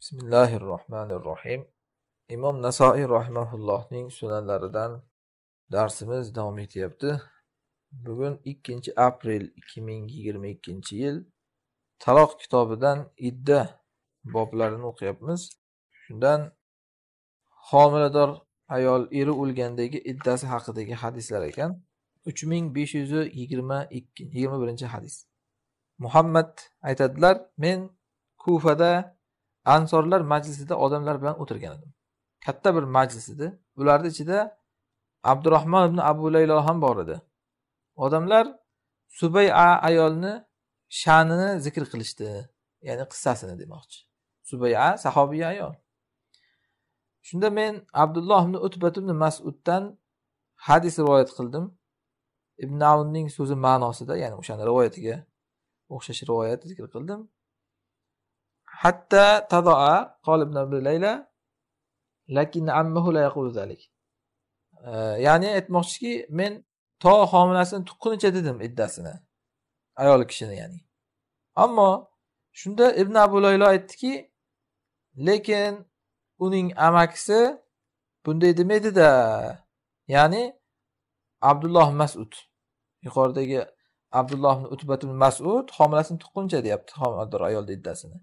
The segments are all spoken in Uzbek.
bismillahi rohmanir rohim imom nasoiy rahimahullohning sunanlaridan darsimiz davom etyapti bugun ikkinchi aprel ikki ming yigirma ikkinchi yil taloq kitobidan idda boblarini o'qiyapmiz shundan homilador ayol eri o'lgandagi iddasi haqidagi hadislar ekan uch ming besh yuz yigirma ikki yigirma birinchi hadis muhammad aytadilar men kufada ansorlar majlisida odamlar bilan o'tirgan edim katta bir majlis edi ularni ichida abdurahmon ibn abu laylo ham bor edi odamlar subaya ayolni sha'nini zikr qilishdi ya'ni qissasini demoqchi subaya sahobiy ayol shunda men abdulloh ibn utbat ibn masuddan hadis rivoyat qildim ibn avnning so'zi ma'nosida ya'ni o'shani rivoyatiga o'xshash rivoyat zikr qildim hatta tadoa qol ibn abi lakin ammahu la yaqulu zalik ya'ni aytmoqchiki men to homilasini tuqqunicha dedim iddasini ayol kishini ya'ni ammo shunda ibn abu laylo aytdiki lekin uning amakisi bunday demaydida ya'ni abdulloh masud yuqoridagi abdulloh ibn utbat ibn masud homilasini tuqquncha deyapti homilador ayolni iddasini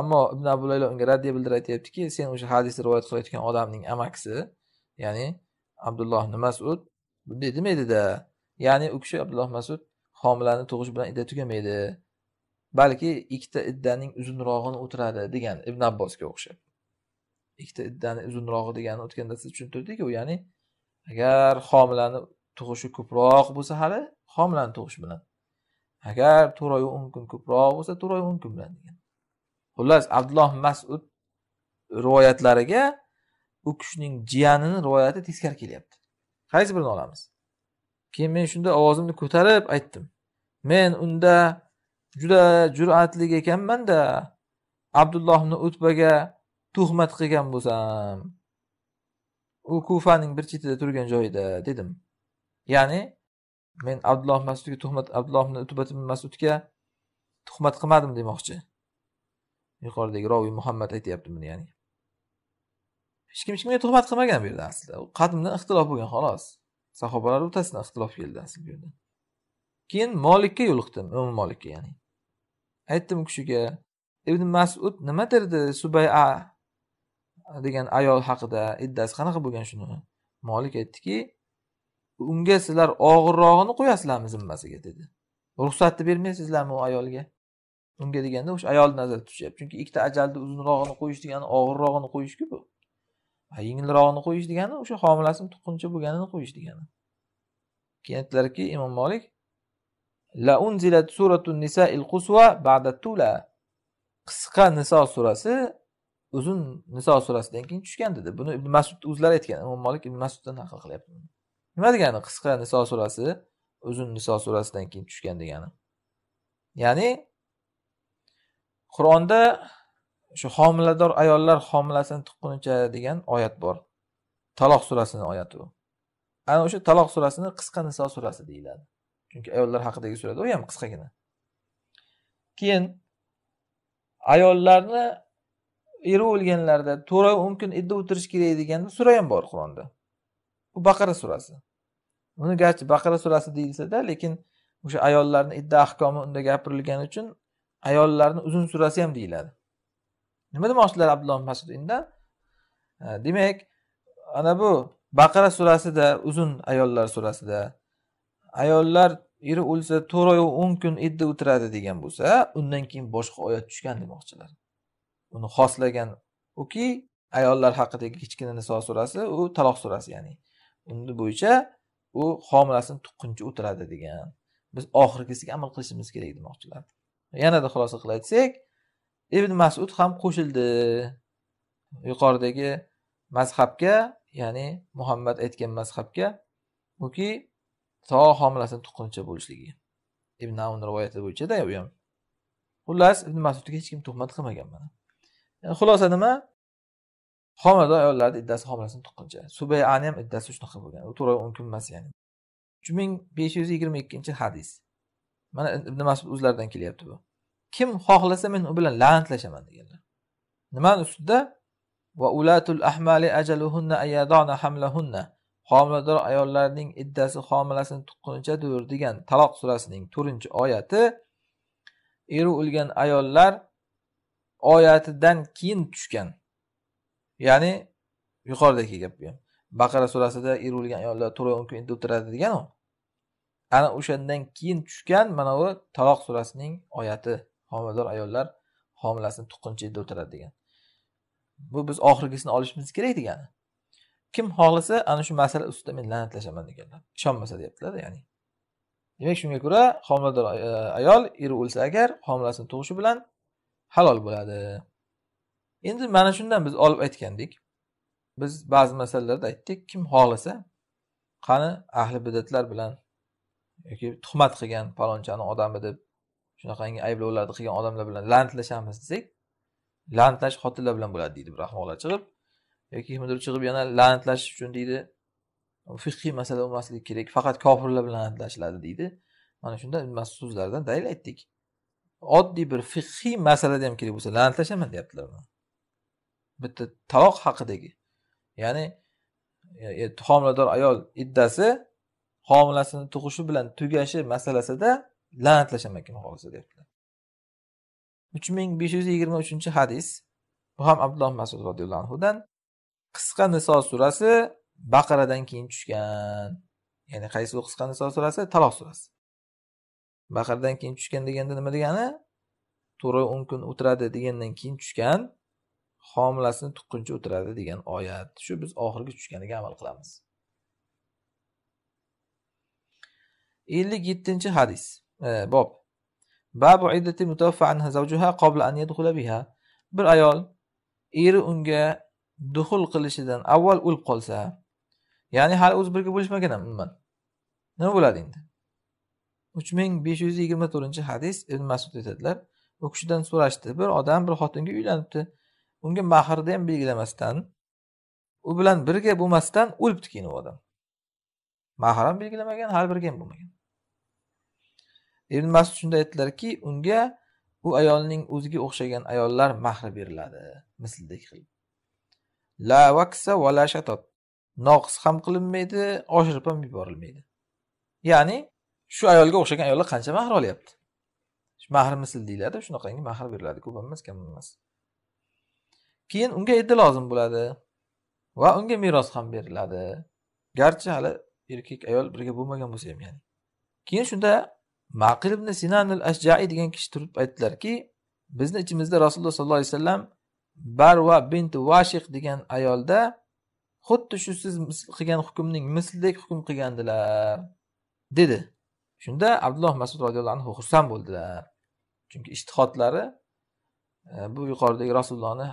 ammo ibn abulaylo unga raddiya bildirib aytyaptiki sen o'sha hadisni rivoyat qilayotgan odamning amakisi ya'ni abdulloh ibn masud bunday demaydida ya'ni u kishi abdulloh masud homilani tug'ish bilan idda tugamaydi balki ikkita iddaning uzunrog'ini o'tiradi degan ibn abbosga o'xshab ikkita iddani uzunrog'i degani o'tganda siz tushuntirdik ya'ni agar homilani tug'ishi ko'proq bo'lsa hali homilani tug'ish bilan agar oy o'n kun ko'proq bo'lsa oy o'n kun bilan degan xullas abdulloh masud rivoyatlariga u kishining jiyanini rivoyati teskari kelyapti qaysi birini olamiz keyin men shunda ovozimni ko'tarib aytdim men unda juda jur'atli ekanmanda abdullohni utbaga tuhmat qilgan bo'lsam u kufaning bir chetida turgan joyida dedim ya'ni men abdulloh masudga tuhmat abdulloh utbat ibn masudga tuhmat qilmadim demoqchi yuqoridagi roviy muhammad aytyapti buni ya'ni hech kim hech kimga tuhmat qilmagan bu yerda aslida qadimdan ixtilof bo'lgan xolos sahobalar o'rtasida ixtilof keldi asl bu yerda keyin molikka yo'liqdim imom molikka ya'ni aytdim kishiga ibn masud nima derdi subaya degan ayol haqida iddasi qanaqa bo'lgan shuni molik aytdiki unga sizlar og'irrog'ini qo'yasizlarmi zimmasiga dedi ruxsatni bermaysizlarmi u ayolga unga deganda o'sha ayolni nazarda tutishyapti chunki ikkita ajalni uzunrog'ini qo'yish degani og'irrog'ini qo'yishku bu yengilrog'ini qo'yish degani o'sha homilasini tuqquncha bo'lganini qo'yish degani keyin aytdilarki imom molik suratu ba'da qisqa niso surasi uzun niso surasidan keyin tushgan dedi buni ibn masud o'zlari aytgan imom molik ibn masuddan naql qilyapti Nima degani qisqa Niso surasi uzun Niso surasidan keyin tushgan degani? Ya'ni Qur'onda shu homilador ayollar homilasini tuqqunicha degan oyat bor. Taloq surasini oyati u. Ana o'sha Taloq surasini qisqa Niso surasi deyiladi. Chunki ayollar haqidagi surada u ham qisqagina. Keyin ayollarni eri o'lganlarda to'ra mumkin idda o'tirish kerak deganda sura ham bor Qur'onda. bu baqara surasi uni garchi baqara surasi deyilsada lekin o'sha ayollarni idda ahkomi unda gapirilgani uchun ayollarni uzun surasi ham deyiladi nima demoqchilar abdulloh masudinda demak ana bu baqara surasida uzun ayollar surasida ayollar eri o'lsa to'rt oy o'n kun idda o'tiradi degan bo'lsa undan keyin boshqa oyat tushgan demoqchilar uni xoslagan uki ayollar haqidagi kichkina niso surasi u taloq surasi ya'ni umri bo'yicha u homilasini tuqquncha o'tiradi degan biz oxirgisiga amal qilishimiz kerak demoqchilar yanada xulosa qilib aytsak ibn masud ham qo'shildi yuqoridagi mazhabga ya'ni muhammad aytgan mazhabga buki to homilasini tuqquncha bo'lishligi ibn avn rivoyati bo'yichada u ham xullas ibn masudga hech kim tuhmat qilmagan mana xulosa nima homilador ayollarni iddasi homilasini tuqquncha subayani ham iddasi shunaqa bo'lgan u to'g'ri mumkin emas ya'ni uch ming besh yuz yigirma ikkinchi hadis mana ibn masud o'zlaridan kelyapti bu kim xohlasa men u bilan la'natlashaman deganlar nimani ustida va ulatul ahmali ajaluhunna ayadona hamlahunna homilador ayollarning iddasi homilasini tuqqunichadir degan taloq surasining to'rtinchi oyati eri o'lgan ayollar oyatidan keyin tushgan ya'ni yuqoridagi gap bu baqara surasida irvilgan ayollar o'n kun o'tiradi degan ana o'shandan keyin tushgan mana bu taloq surasining oyati homilador ayollar homilasini to'qqizinchi yilda o'tiradi degan bu biz oxirgisini olishimiz kerak degani kim xohlasa ana shu masala ustida men la'natlashaman deganlar ishonmasa deyaptilar ya'ni demak shunga ko'ra homilador e, ayol eri o'lsa agar homilasini tug'ishi bilan halol bo'ladi endi mana shundan biz olib aytgandik biz ba'zi masalalarda aytdik kim xohlasa qani ahli bidatlar bilan yoki tuhmat qilgan palonchani odami deb shunaqangi ayblovlarni qilgan odamlar bilan la'natlashamiz desak la'natlash xotinlar bilan bo'ladi deydi bir ahmoqlar chiqib yoki kimdir chiqib yana la'natlashish uchun deydi fiqhiy masala bo'lmasligi kerak faqat kofirlar bilan la'natlashiladi deydi mana shunda so'zlardan dalil aytdik oddiy bir fiqhiy masalada ham kerak bo'lsa la'natlashaman deyaptilar bitta taloq haqidagi ya'ni e, e, homilador ayol iddasi homilasini tug'ishi bilan tugashi masalasida la'natlashaman ekan xohlasa deyaptilar uch ming besh yuz yigirma uchinchi hadis bu ham abdulloh masud roziyallohu anhudan qisqa niso surasi baqaradan keyin tushgan ya'ni qaysi u qisqa niso surasi taloq surasi baqaradan keyin tushgan deganda nima degani to'rt o'n kun o'tiradi degandan keyin tushgan homilasini tuqquncha o'tiradi degan oyat shu biz oxirgi tushganiga amal qilamiz ellik yettinchi hadis e, bob babu iddati mutawaffa anha zavjuha qabla an yadkhula biha bir ayol eri unga duxul qilishidan avval o'lib qolsa ya'ni hali o'zi birga bo'lishmagan ham umuman nima bo'ladi endi uch ming besh yuz yigirma to'rtinchi hadis ibn masud aytadilar u kishidan so'rashdi bir odam bir xotinga uylanibdi unga mahrni ham belgilamasdan u bilan birga bo'lmasdan o'libdi keyin u odam mahr ham belgilamagan hali birga ham bo'lmagan ibn masud shunda aytdilarki unga u ayolning o'ziga o'xshagan ayollar mahri beriladi mislidek qilib la vaksa va la shatot noqis ham qilinmaydi oshirib ham yuborilmaydi ya'ni shu ayolga o'xshagan ayollar qancha mahr olyapti mahr misl deyiladi shunaqangi mahr beriladi ko'p emas kam emas keyin unga eddi lozim bo'ladi va unga meros ham beriladi garchi hali erkak ayol birga bo'lmagan bo'lsa ham ya'ni keyin shunda maqil ibn sinanul ashjai degan kishi turib aytdilarki bizni ichimizda rasululloh sollallohu alayhi vasallam barva bint vashiq degan ayolda xuddi shu siz qilgan hukmning mislidek hukm qilgandilar dedi shunda abdulloh masud roziyallohu anhu xursand bo'ldilar chunki ishtihodlari e, bu yuqoridagi rasulullohni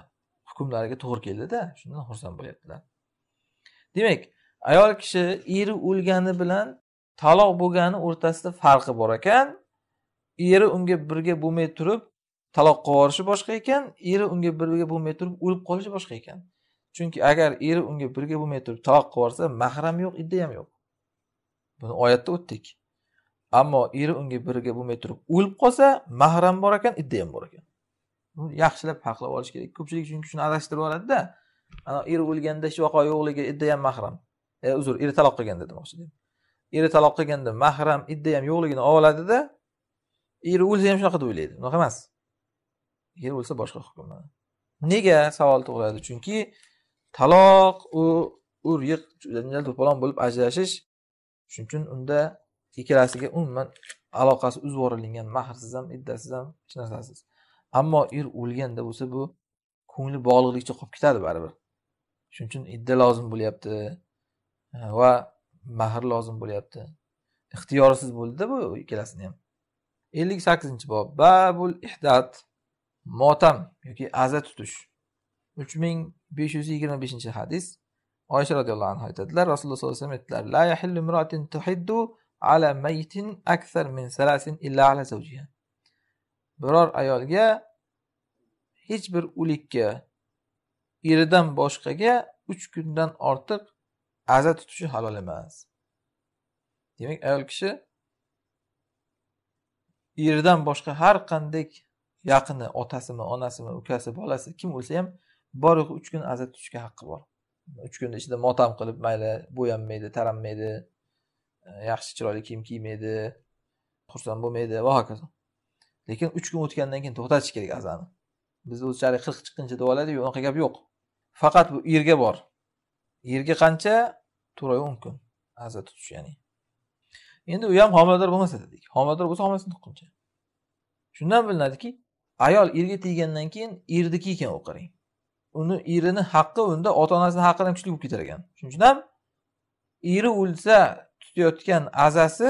hukmlariga to'g'ri keldida shundan xursand bo'lyaptilar demak ayol kishi eri o'lgani bilan taloq bo'lgani o'rtasida farqi bor ekan eri unga birga bo'lmay turib taloq qilib yuborishi boshqa ekan eri unga birga bo'lmay turib o'lib qolishi boshqa ekan chunki agar eri unga birga bo'lmay turib taloq qilib yuborsa mahram yo'q idda ham yo'q buni oyatda o'tdik ammo eri unga birga bo'lmay turib o'lib qolsa mahram bor ekan idda ham bor ekan yaxshilab farqlab olish kerak ko'pchilik chunki shuni adashtirib yuboradida eri o'lganda hech vaqo yo'qligi idda ham mahram e, uzr eri taloq qilganda demoqchi eri taloq qilganda mahram idda ham yo'qligini oladida eri o'lsa ham shunaqa deb o'ylaydi unaqa emas er o'lsa boshqa hukm nega savol tug'iladi chunki taloq u ur yiq janjal to'polon bo'lib ajrashish shuning uchun unda ikkalasiga umuman aloqasi uzib yuborilgan mahrsiz ham iddasiz ham hech narsasiz Ammo er o'lganda bo'lsa bu ko'ngli bog'liqlikcha qolib ketadi baribir. Shuning uchun idda lozim bo'lyapti e, va mahr lozim bo'lyapti. Ixtiyorsiz bo'ldida bu ikkalasini ham. 58 bob babul ihdat motam yoki aza tutish. 3525 hadis. Oysha radhiyallohu anha aytadilar, Rasululloh sollallohu alayhi vasallam aytdilar: "La ala maytin akthar min ala biror ayolga hech bir o'likka eridan boshqaga uch kundan ortiq aza tutishi halol emas demak ayol kishi eridan boshqa har qanday yaqini otasimi onasimi ukasi bolasi kim bo'lsa ham bor yo'g'i uch kun aza tutishga haqqi bor uch kunni ichida motam qilib mayli bo'yanmaydi taranmaydi yaxshi chiroyli kiyim kiymaydi xursand bo'lmaydi va hokazo lekin uch kun o'tgandan keyin to'xtatish kerak azani bizni o'zchalik qirq chiqquncha deb unaqa gap yo'q faqat bu yerga bor yerga qancha to'rt oy o'n kun aza tutish ya'ni endi u ham homilador bo'lmasa dedik homilador bo'lsa homilasini tuqquncha shundan bilinadiki ayol erga tegandan keyin erniki ekan u qarang uni erini haqqi unda ota onasini haqqidan kuchli bo'lib ketar ekan shuning uchun ham eri o'lsa tutayotgan azasi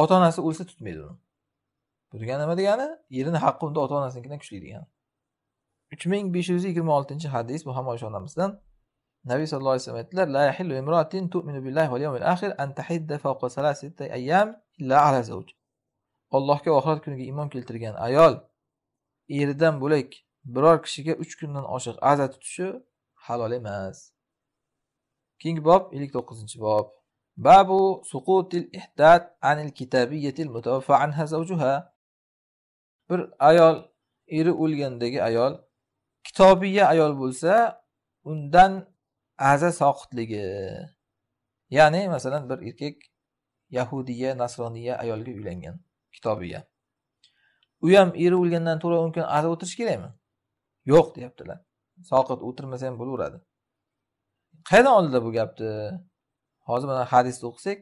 ota onasi o'lsa tutmaydi uni bu degani nima degani erini haqqi unda ota onasinikidan kuchli degani uch ming besh yuz yigirma oltinchi hadis bu ham oysha onamizdan nabiy sallallohu alayhi vasallam aytdilar la yahillu tu'minu billahi wal yawmil akhir an tahidda ayyam illa ala zawj allohga oxirat kuniga iymon keltirgan ayol eridan bo'lak biror kishiga uch kundan oshiq aza tutishi halol emas keyingi bob ellik to'qqizinchi bob babu suqutil ihdat anil kitabiyatil mutavaffa anha zawjuha bir ayol eri o'lgandagi ayol kitobiya ayol bo'lsa undan aza soqitligi ya'ni masalan bir erkak yahudiya nasroniya ayolga uylangan kitobiya u ham eri o'lgandan to'rt o'n kun aza o'tirishi kerakmi yo'q deyaptilar soqit o'tirmasa ham bo'laveradi qayerdan oldida bu gapni hozir mana hadisni o'qisak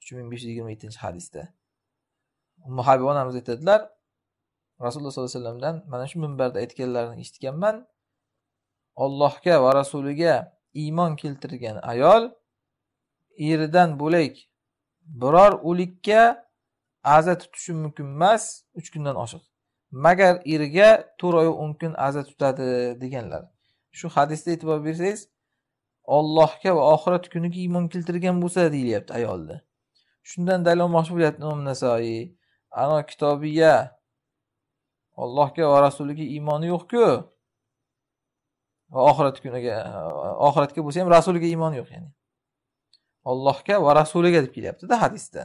uch ming besh yuz yigirma yettinchi hadisda ummu onamiz aytadilar rasululloh sollallohu alayhi vasallamdan mana shu minbarda aytganlarini eshitganman ollohga va rasuliga iymon keltirgan ayol eridan bo'lak biror o'likka aza tutishi mumkin emas uch kundan oshiq magar eriga to'rt oy o'n kun aza tutadi deganlar shu hadisda e'tibor bersangiz ollohga va oxirat kuniga iymon keltirgan bo'lsa deyilyapti ayolni shundan olmoqchi bo'lyapti imom nasoiy ano kitobiya ollohga va rasuliga iymoni yo'qku va oxirat kuniga oxiratga bo'lsa ham rasuliga iymoni yo'q ya'ni ollohga va rasuliga deb kelyaptida hadisda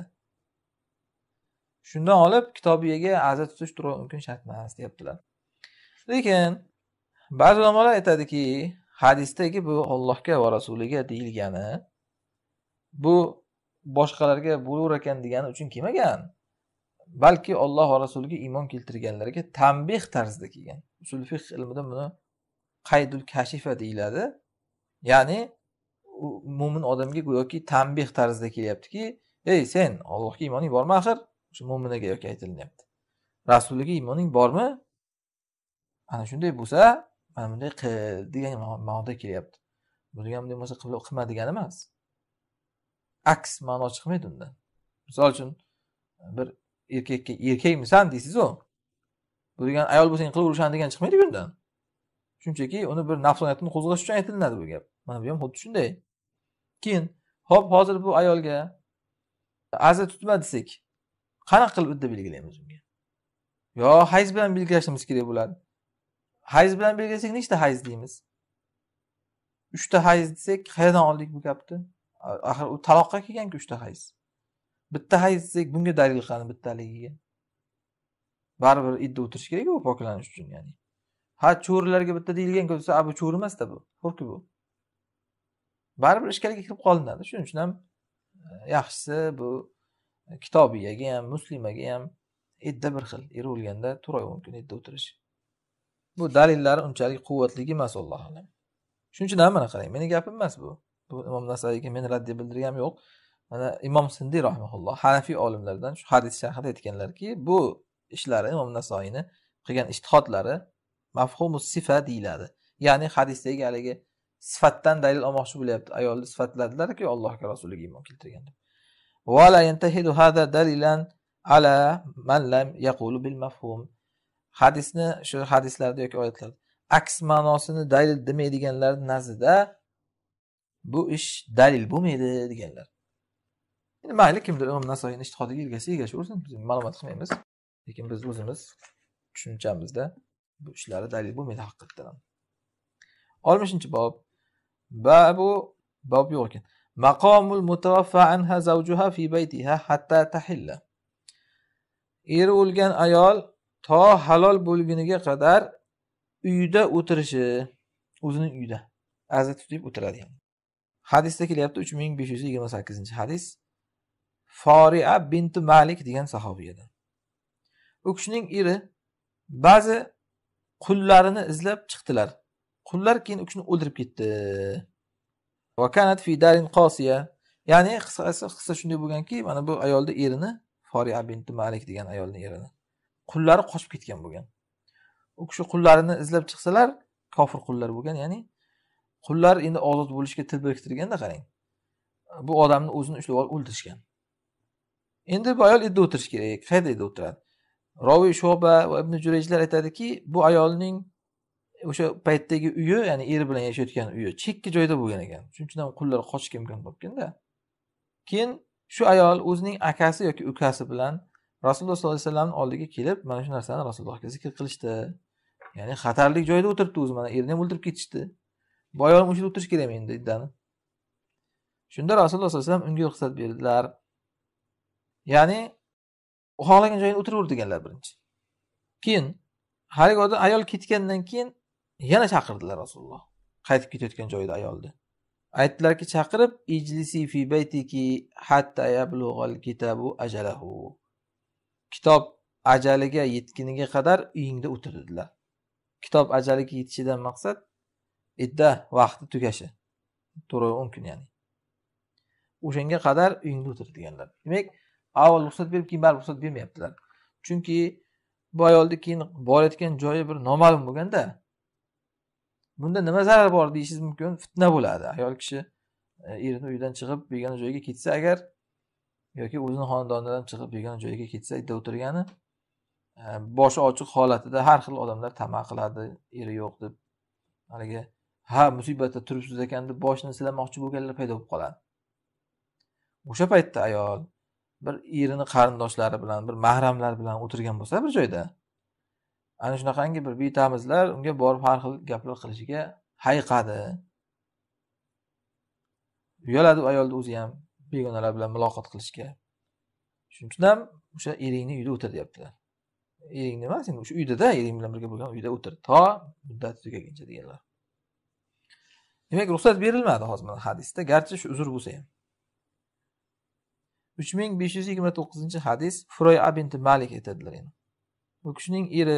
shundan olib kitobiyaga aza tutish turib mumkin shart emas deyaptilar lekin ba'zi ulamolar aytadiki hadisdagi bu ollohga va rasuliga deyilgani bu boshqalarga bo'laver ekan degani uchun kelmagan balki olloh va rasuliga iymon keltirganlarga tanbeh tarzida kelgan usul fiq ilmida buni qaydul kashifa deyiladi ya'ni mo'min odamga go'yoki tanbeh tarzida kelyaptiki ey sen ollohga iymoning bormi axir o'sha mo'minaga yoki aytilinyapti rasuliga iymoning bormi ana shunday bo'lsa mana bunday qil degan ma'noda kelyapti bu degani bunday bo'lsa qilma degani emas aks ma'no chiqmaydi undan misol uchun bir erkakka erkakmisan deysizu bu degani ayol bo'lsang urishadi degani chiqmaydi bu yerdan shunchaki uni bir nafsoniyatini qo'zg'ash uchun aytilinadi bu gap mana bu ham xuddi shunday keyin ho'p hozir bu ayolga aza tutma desak qanaqa qilib idda belgilaymiz unga yo hayz bilan belgilashimiz kerak bo'ladi hayz bilan belgilasak nechta hayz deymiz uchta hayz desak qayerdan oldik bu gapni axir u taloqqa kelganku uchta hayz bitta hayz desak bunga dalil qani bittaligiga baribir idda o'tirish kerak bu poklanish uchun ya'ni ha cho'rilarga bitta deyilgan bo'lsa a bu cho'ri emasda bu ko'rku bu baribir ishkalga kirib qolinadi shuning uchun ham e, yaxshisi bu kitobiyaga ham muslimaga ham idda bir xil eri o'lganda to'rt oy o'n kun idda o'tirish bu dalillari unchalik quvvatligi emas allohu alam shuning uchun ham mana qarang meni gapim emas bu bu imom nasaiyga men raddiya bildirganim yo'q mana imom sindiy rahimaulloh hanafiy olimlardan shu hadis sharhida aytganlarki bu ishlari imom nasoiyni qilgan ishtihodlari mafhumu sifa deyiladi ya'ni hadisdagi haligi sifatdan dalil olmoqchi bo'lyapti ayolni sifatladilarki allohga rasuliga iymon keltirgan ala man lam yaqulu bil mafhum hadisni shu hadislarda yoki oyatlarda aks ma'nosini dalil demaydiganlar nazdida bu ish dalil bo'lmaydi deganlar endi mayli kimdir imom nasoiyni ishtihodiga egasi egashaversin biz ma'lumot qilmaymiz lekin biz o'zimiz tushunchamizda bu ishlari dalil bo'lmaydi haqiqatdan ham oltmishinchi bob bu bob yo'q ekan maqomul mutavaffa anha zavjuha fi baytiha hatta tahilla eri o'lgan ayol to halol bo'lguniga qadar uyida o'tirishi o'zining uyida aza tutib o'tiradi hadisda kelyapti uch ming besh yuz yigirma sakkizinchi hadis foria bintu malik degan sahobiyadan u kishining eri ba'zi qullarini izlab chiqdilar qullar keyin u kishini o'ldirib ketdi fi darin qosiya ya'ni qisqasi qissa shunday bo'lganki mana bu ayolni erini foria binti malik degan ayolni erini qullari qochib ketgan bo'lgan u kishi qullarini izlab chiqsalar kofir qullar bo'lgan ya'ni qullar endi ozod bo'lishga til biriktirganda qarang bu odamni o'zini ushlab olib o'ldirishgan endi bu ayol idda o'tirishi kerak qayerda idda o'tiradi roviy shoba va ibn jurejlar aytadiki bu ayolning o'sha paytdagi uyi ya'ni eri bilan yashayotgan uyi chekka joyda bo'lgan ekan shuning uchun ham qullar qochishga imkon topganda keyin shu ayol o'zining akasi yoki ukasi bilan rasululloh sollallohu alayhi vasallamni oldiga kelib mana shu narsani rasulullohga zikr qilishdi ya'ni xatarli joyda o'tiribdi o'zi mana erini ham o'ldirib ketishdi bu ayol o'sha yerda o'tirishi kerakmi endi iddani shunda rasululloh sallallohu alayhi vasallam unga ruxsat berdilar ya'ni xohlagan joyini o'tiraver deganlar birinchi keyin haligi odam ayol ketgandan keyin yana chaqirdilar rasululloh qaytib ketayotgan joyida ayolni aytdilarki chaqirib ijlisi fi baytiki hatta yablug'al kitabu ajalahu kitob ajaliga yetguniga qadar uyingda o'tir dedilar kitob ajaliga yetishidan maqsad idda vaqti tugashi to'rt o'n kun ya'ni o'shanga qadar uyingda o'tir deganlar demak avval ruxsat berib keyin baribir ruxsat bermayaptilar chunki bu ayolni keyin borayotgan joyi bir noma'lum bo'lganda bunda nima zarar bor deyishingiz mumkin fitna bo'ladi ayol kishi e, erini uyidan chiqib begona joyga ketsa agar yoki o'zini xonadonidan chiqib begona joyga ketsa uyda o'tirgani e, boshi ochiq holatida har xil odamlar tama qiladi eri yo'q deb haligi ha musibatda turibsiz ekan deb boshini silamoqchi bo'lganlar paydo bo'lib qoladi o'sha paytda ayol bir erini qarindoshlari bilan bir mahramlar bilan o'tirgan bo'lsa bir joyda ana shunaqangi bir betamizlar unga borib har xil gaplar qilishiga hayqadi uyaladi ayolni o'zi ham begonalar bilan muloqot qilishga shuning uchun ham o'sha eringni uyida o'tir deyaptilar eringni emas endi o'sha uydada ering bilan birga bo'lgan uyda o'tir to muddati tugaguncha deganlar demak ruxsat berilmadi hozir mana hadisda garchi shu uzr bo'lsa ham uch ming besh yuz yigirma to'qqizinchi hadis furoy abinti malik aytadilar yani. bu kishining eri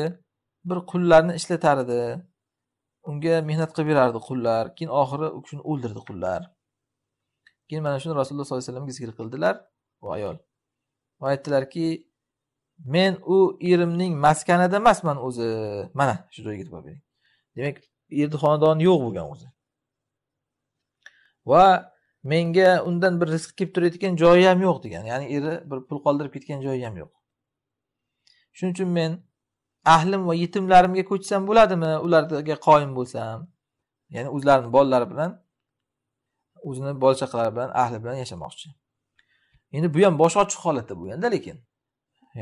bir qullarni ishlatar edi unga mehnat qilib berardi qullar keyin oxiri u kishini o'ldirdi qullar keyin mana shuni rasululloh sollallohu alayhi vasallamga zikr qildilar u ayol va aytdilarki men u erimning maskanida emasman o'zi mana shu joyga e'tibor bering demak erni xonadoni yo'q bo'lgan o'zi va menga undan bir rizq kelib turadigan joyi ham yo'q degan ya'ni eri bir pul qoldirib ketgan joyi ham yo'q shuning uchun men ahlim va yetimlarimga ko'chsam bo'ladimi ularga qoyim bo'lsam ya'ni o'zlarini bolalari bilan o'zini bola chaqalari bilan ahli bilan yashamoqchi endi bu ham boshi ochiq holatda bo'lganda lekin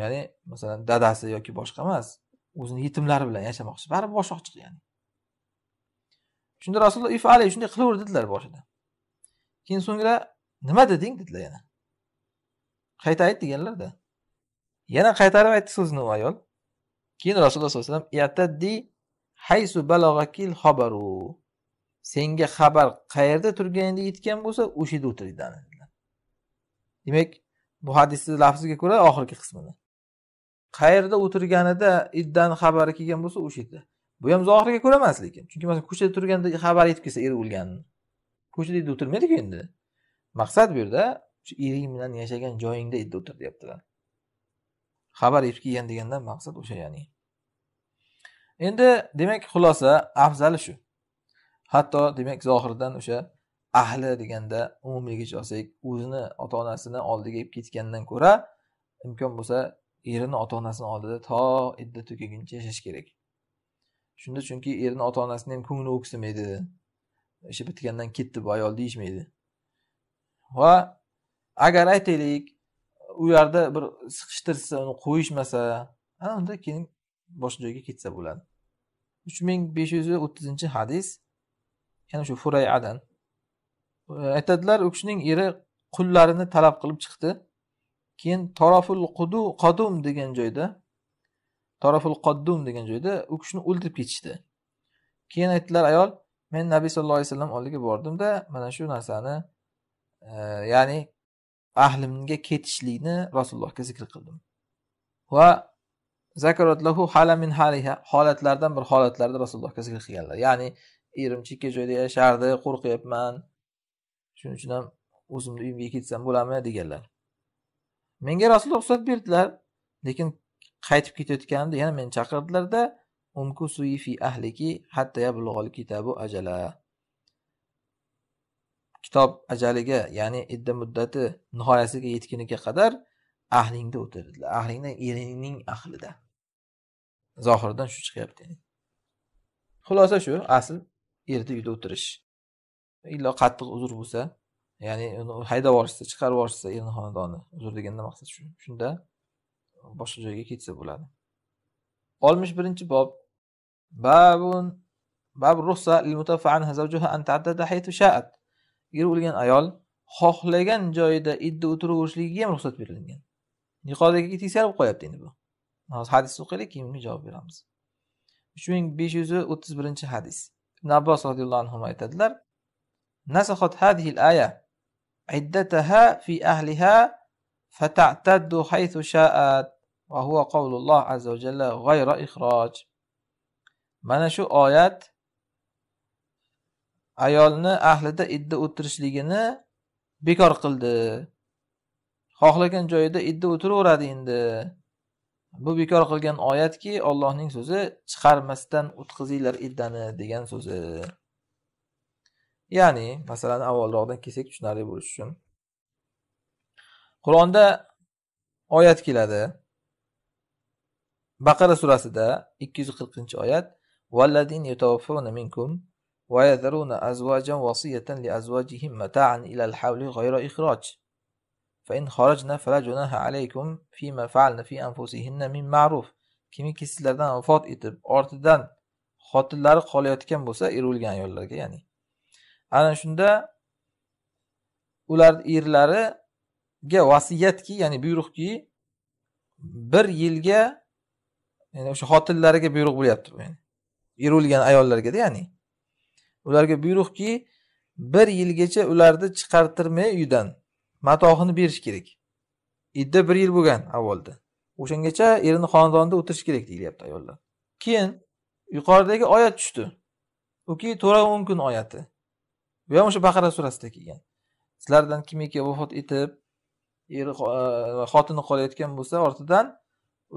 ya'ni masalan dadasi yoki boshqa emas o'zini yetimlari bilan yashamoqchi baribir boshi ochiq ya'ni shunda rasululloh ifali shunday qilaver dedilar boshida keyin so'ngra nima deding dedilar yana qayta ayt deganlarda yana qaytarib aytdi so'zni u ayol keyin rasululloh sallallohu alayhi vasallam haysu xabaru senga xabar qayerda turganingda yetgan bo'lsa o'sha yerda o'tir dedilar demak bu hadisni lafziga ko'ra oxirgi qismini qayerda o'tirganida iddani xabari kelgan bo'lsa o'sha yerda bu ham zohirga ko'ra emas lekin chunki masalan ko'chada turganda xabar yetib kelsa eri o'lganini ko'chada uyda o'tirmaydiku endi maqsad bu yerda shu ering bilan yashagan joyingda uyda o'tir deyaptilar xabar yetib kelgan deganda maqsad o'sha ya'ni endi demak xulosa afzali shu hatto demak zohirdan o'sha ahli deganda umumiygacha olsak o'zini ota onasini oldiga olib ketgandan ko'ra imkon bo'lsa erini ota onasini oldida to idda tugaguncha yashash kerak shunda chunki erini ota onasini ham ko'ngli o'ksimaydi o'sha bitgandan ketdi bu ayol deyishmaydi va agar aytaylik u yerda bir siqishtirsa uni qo'yishmasa ana unda keyin boshqa joyga ketsa bo'ladi uch ming besh yuz o'ttizinchi hadis yana shu furayadan aytadilar u kishining eri qullarini talab qilib chiqdi keyin toroful qudu qodum degan joyda toroful qoddum degan joyda u kishini o'ldirib ketishdi keyin aytdilar ayol men nabiy sallallohu alayhi vasallam oldiga bordimda mana shu narsani e, ya'ni ahlimga ketishlikni rasulullohga zikr qildim va zakarotlahu hala min haliha holatlardan bir holatlarda rasulullohga zikr qilganlar ya'ni erim chekka joyda yashardi qo'rqyapman shuning uchun ham o'zimni uyimga ketsam bo'ladimi deganlar menga rasululloh ruxsat berdilar lekin qaytib ketayotganimda yana meni chaqirdilarda وامكثي fi ahliki hatta yablug'al kitabu ajala kitob ajaliga ya'ni idda muddati nihoyasiga yetguniga qadar ahlingda o'tir dedilar ahlingdan eringning ahlida zohiridan shu chiqyapti xulosa shu asl erni uyda o'tirish illo qattiq uzr bo'lsa ya'ni uni haydab yuborishsa chiqarib yuborishsa erni xonadoni uzr deganda maqsad shu shunda boshqa joyga ketsa bo'ladi oltmish birinchi bob باب باب الرخصة للمتوفى عنها زوجها أن تعدد حيث شاءت يقولين أيال خخلقان جايدة إد وتروش لي يم رخصة برلين نقال لك إتي سيارة بقوية بتيني بو نحن حديث سوقي لك يمين جواب برامز شوين بيشيزو أتز برنش حديث ابن عباس رضي الله عنهما يتدلر نسخت هذه الآية عدتها في أهلها فتعتد حيث شاءت وهو قول الله عز وجل غير إخراج mana shu oyat ayolni ahlida idda o'tirishligini bekor qildi xohlagan joyida idda o'tiraveradi endi bu bekor qilgan oyatki ollohning so'zi chiqarmasdan o'tkazinglar iddani degan so'zi ya'ni masalani avvalroqdan kelsak tushunarli bo'lishi uchun qur'onda oyat keladi baqara surasida ikki yuz qirqinchi oyat والذين يتوفون منكم ويذرون أزواجا وصية لأزواجهم متاعا إلى الحول غير إخراج فإن خرجنا فلا جناح عليكم فيما فعلن في أنفسهن من معروف kimiki sizlardan vafot etib ortidan xotinlari qolayotgan bo'lsa eri o'lgan ayollarga ya'ni ana shunda ular erlariga vasiyatki ya'ni buyruqki bir yilga yani o'sha xotinlariga buyruq bo'lyapti bu yani. yurilgan ayollargada ya'ni ularga buyruqki bir yilgacha ularni chiqartirmay uydan matohini berish kerak idda bir yil bo'lgan avvalda o'shangacha erini xonadonida o'tirish kerak deyilyapti ayollar keyin yuqoridagi oyat tushdi uki to'ra o'n kun oyati bu ham o'sha baqara surasida kelgan sizlardan kimiki vafot etib eri e, xotini qolayotgan bo'lsa ortidan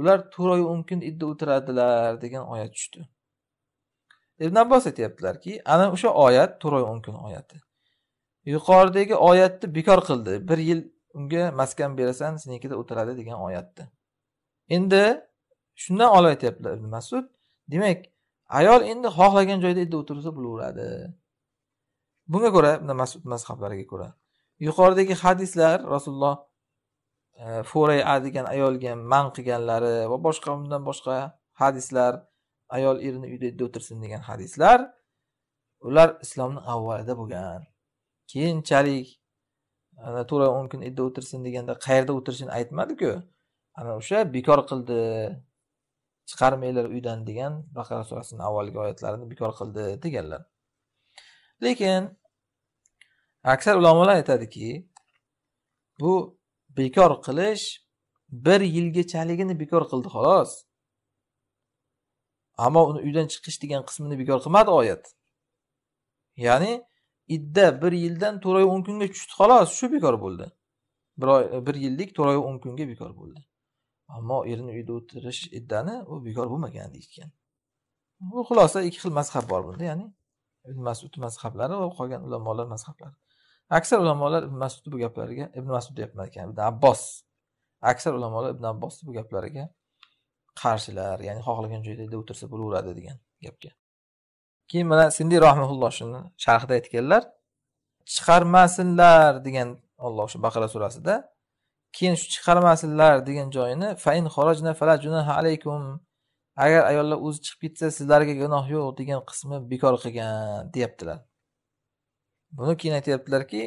ular oy o'n kun idda o'tiradilar degan oyat tushdi ibn abbos aytyaptilarki ana o'sha oyat to'rt oy o'n kun oyati yuqoridagi oyatni bekor qildi bir yil unga maskan berasan senikida o'tiradi degan oyatni endi shundan olib aytyaptilar ibn masud demak ayol endi xohlagan joyda endi o'tirsa bo'laveradi bunga ko'ra ibn masud mazhablariga ko'ra yuqoridagi hadislar rasululloh e, foraya degan ayolga man qilganlari va boshqa undan boshqa hadislar ayol erini uyda uyda o'tirsin degan hadislar ular islomni avvalida bo'lgan keyinchalik ana to'rt oy o'n kun uyda o'tirsin deganda qayerda o'tirishini aytmadiku ana o'sha bekor qildi chiqarmanglar uydan degan baqara surasini avvalgi oyatlarini bekor qildi deganlar lekin aksar ulamolar aytadiki bu bekor qilish bir yilgachaligini bekor qildi xolos ammo uni uydan chiqish degan qismini bekor qilmadi oyat ya'ni idda bir yildan to'rt oy o'n kunga tushdi xolos shu bekor bo'ldi bir oy bir yillik to'rt oy o'n kunga bekor bo'ldi ammo erini uyda o'tirish iddani u bekor bo'lmagan deyishgan bu xulosa ikki xil mazhab bor bunda ya'ni ibn masud mazhablari va qolgan ulamolar mazhablari aksar ulamolar ibn masudni bu gaplariga ibn masud deyapman ekan ibn abbos aksar ulamolar ibn abbosni bu gaplariga qarshilar ya'ni xohlagan joyda o'tirsa bo'laveradi degan gapga keyin mana sindiy rahmaulloh shuni sharhida aytganlar chiqarmasinlar degan olloh shu baqara surasida keyin shu chiqarmasinlar degan joyini fain xorojna fala junaha alaykum agar ayollar o'zi chiqib ketsa sizlarga gunoh yo'q degan qismi bekor qilgan deyaptilar buni keyin aytyaptilarki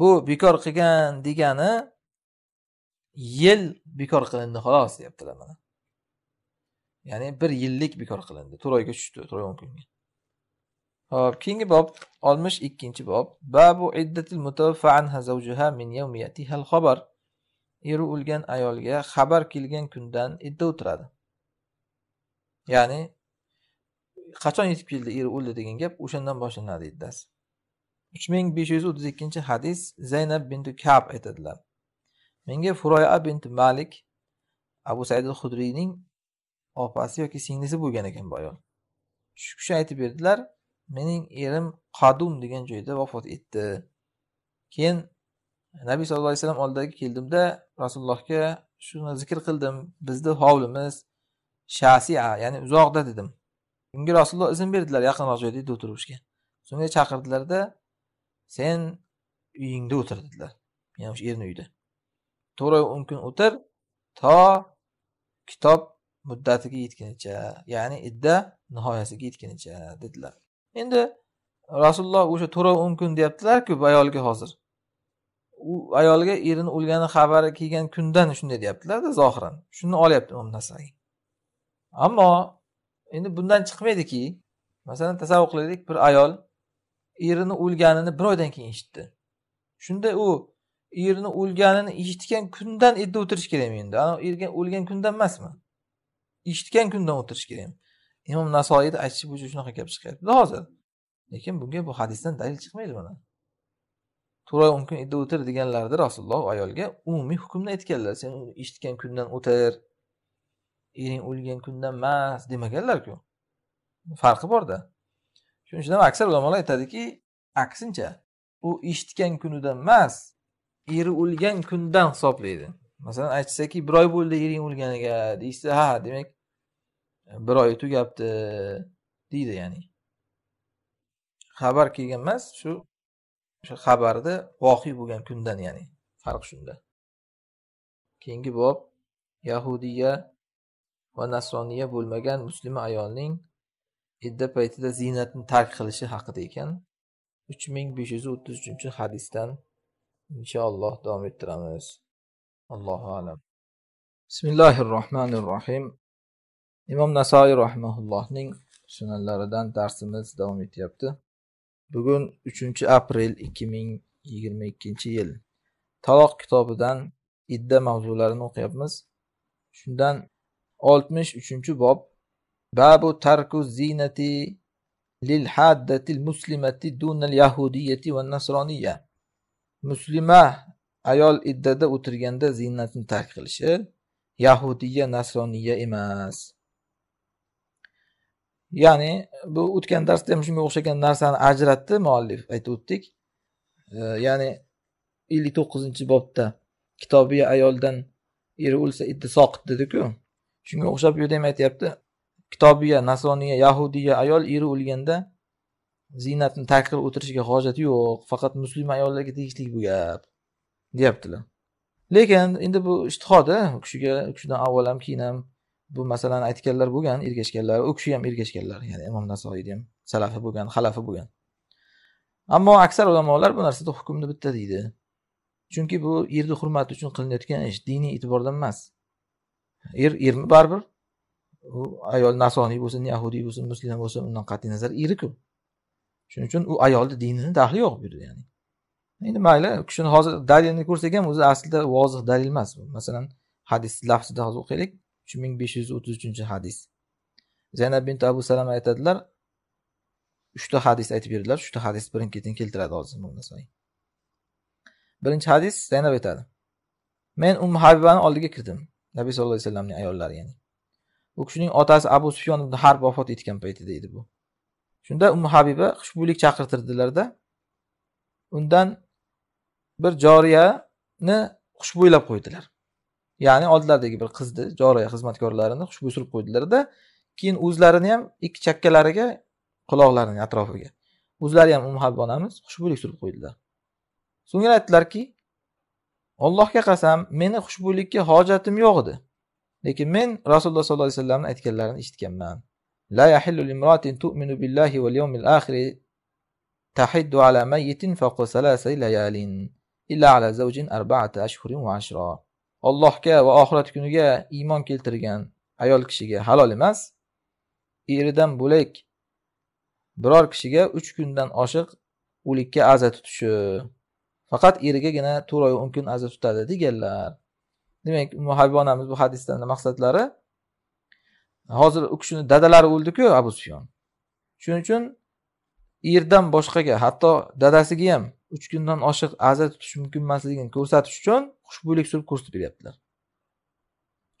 bu bekor qilgan degani yil bekor qilindi xolos deyaptilar mana ya'ni bir yillik bekor qilindi oyga tushdi oy o'n kunga hop keyingi bob oltmish ikkinchi bob babu iddatil mutawaffa anha min yawmi yatiha al khabar eri o'lgan ayolga xabar kelgan kundan idda o'tiradi ya'ni qachon yetib keldi eri o'ldi degan gap o'shandan boshlanadi iddasi uch ming besh yuz o'ttiz ikkinchi hadis zaynab bintu kab aytadilar Menga Furoya bint Malik Abu Said al-Hudriyning opasi yoki singlisi bo'lgan ekan bu ayol. Shu kishi aytib berdilar, mening erim Qadum degan joyda vafot etdi. Keyin Nabiy sallallohu alayhi vasallam oldiga keldimda Rasulullohga shuni zikr qildim. Bizni hovlimiz Shasia, ya'ni uzoqda dedim. Unga Rasululloh izn berdilar yaqinroq joyda uyda o'tirishga. So'ngra chaqirdilarda sen uyingda o'tir dedilar. Ya'ni o'sha erni uyida. to'rt oy o'n kun o'tir to kitob muddatiga yetgunicha ya'ni idda nihoyasiga yetgunicha dedilar endi rasululloh o'sha to'rt oy o'n kun deyaptilarku bu ayolga hozir u ayolga erini o'lgani xabari kelgan kundan shunday deyaptilarda zohiran shuni olyapti imom ammo endi bundan chiqmaydiki masalan tasavvur qilaylik bir ayol erini o'lganini bir oydan keyin eshitdi shunda u erini o'lganini eshitgan kundan edda o'tirish kerakmi endi erga o'lgan kundan emasmi eshitgan kundan o'tirish kerak imom nasoiyni aytishi bo'yicha shunaqa gap chiqyapti hozir lekin bunga bu hadisdan dalil chiqmaydi mana to'rt oy o'n kun idda o'tir deganlarida rasululloh ayolga umumiy hukmni aytganlar sen uni eshitgan kundan o'tir ering o'lgan kundan emas demaganlarku farqi borda shuning uchun ham aksar ulamolar aytadiki aksincha u eshitgan kunidan emas eri o'lgan kundan hisoblaydi masalan aytishaki bir oy bo'ldi ering o'lganiga deyishsa ha demak bir oyi tugabdi deydi ya'ni xabar kelgan emas shu o'sha xabarda voqe bo'lgan kundan ya'ni farq shunda keyingi bob yahudiya va nasroniya bo'lmagan muslima ayolning idda paytida ziynatni tark qilishi haqida ekan uch ming besh yuz o'ttiz uchinchi hadisdan inshaalloh davom ettiramiz allohu alam bismillahi rohmanir rohim imom nasoiy rahimaullohning sunanlaridan darsimiz davom etyapti bugun uchinchi aprel ikki ming yigirma ikkinchi yil taloq kitobidan idda mavzularini o'qiyapmiz shundan oltmish uchinchi bob babu tarku zinati lil haddati muslimati dunal yahudiyati va nasroniya muslima ayol iddada o'tirganda ziynatni tark qilishi yahudiya nasroniya emas ya'ni bu o'tgan darsda ham shunga o'xshagan narsani ajratdi muallif aytib o'tdik e, ya'ni ellik to'qqizinchi bobda kitobiya ayoldan eri o'lsa idda soqit dediku shunga o'xshab bu yerda ham aytyapti kitobiya nasroniya yahudiya ayol eri o'lganda ziynatni qilib o'tirishga hojat yo'q faqat musulmon ayollarga tegishli bu gap deyaptilar lekin endi bu istihoda u kishiga u kishidan avval ham keyin ham bu masalani aytganlar bo'lgan ergashganlar u kishi ham ergashganlar ya'ni imom nasoiyni ham salafi bo'lgan xalafi bo'lgan ammo aksar ulamolar bu narsada hukmni bitta deydi chunki bu erni hurmati uchun qilinayotgan ish diniy e'tibordan emas er ermi baribir u ayol nasoniy bo'lsin yahudiy bo'lsin musulmon bo'lsin undan qat'iy nazar eriku shuning uchun u ayolni dinini daxli yo'q bu yerda ya'ni endi mayli u kishini hozir dalilni ko'rsak ham o'zi aslida vozih dalil emas masalan hadis lafzida hozir o'qiylik uch ming besh yuz o'ttiz uchinchi hadis zaynab bin abu salam aytadilar uchta hadis aytib berdilar uchta hadis birin ketin keltiradi hozir birinchi hadis zaynab aytadi men um habibani oldiga kirdim nabiy sallallohu alayhi vasallamning ayollari ya'ni u kishining otasi abu sufyon har vafot etgan paytida edi bu shunda ummu habiba xushbo'ylik chaqirtirdilarda undan bir joriyani xushbo'ylab qo'ydilar ya'ni oldilaridagi bir qizni joriya xizmatkorlarini xushbo'y surib qo'ydilarda keyin o'zlarini ham ikki chakkalariga quloqlarini atrofiga o'zlari ham ummu habiba onamiz xushbo'ylik surib qo'ydilar so'ngra aytdilarki allohga qasam meni xushbo'ylikka hojatim yo'q edi lekin men rasululloh sollallohu alayhi vasallamni aytganlarini eshitganman لا يحل limratin تؤمن بالله واليوم yawmil تحد على ala mayyitin fawqa thalathi layalin على زوج zawjin arba'ata ashhurin va ashra. Allohga va oxirat kuniga أيال keltirgan ayol kishiga halol emas eridan bo'lak biror kishiga 3 kundan oshiq o'likka aza tutishi faqat erigagina to'rt oy o'n kun aza tutadi deganlar demak muhabba onamiz bu hadisdan maqsadlari hozir u kishini dadalari o'ldiku abu sufyon shuning uchun erdan boshqaga hatto dadasiga ham uch kundan oshiq aza tutish mumkin emasligini ko'rsatish uchun xushbo'ylik surib ko'rsatib beryaptilar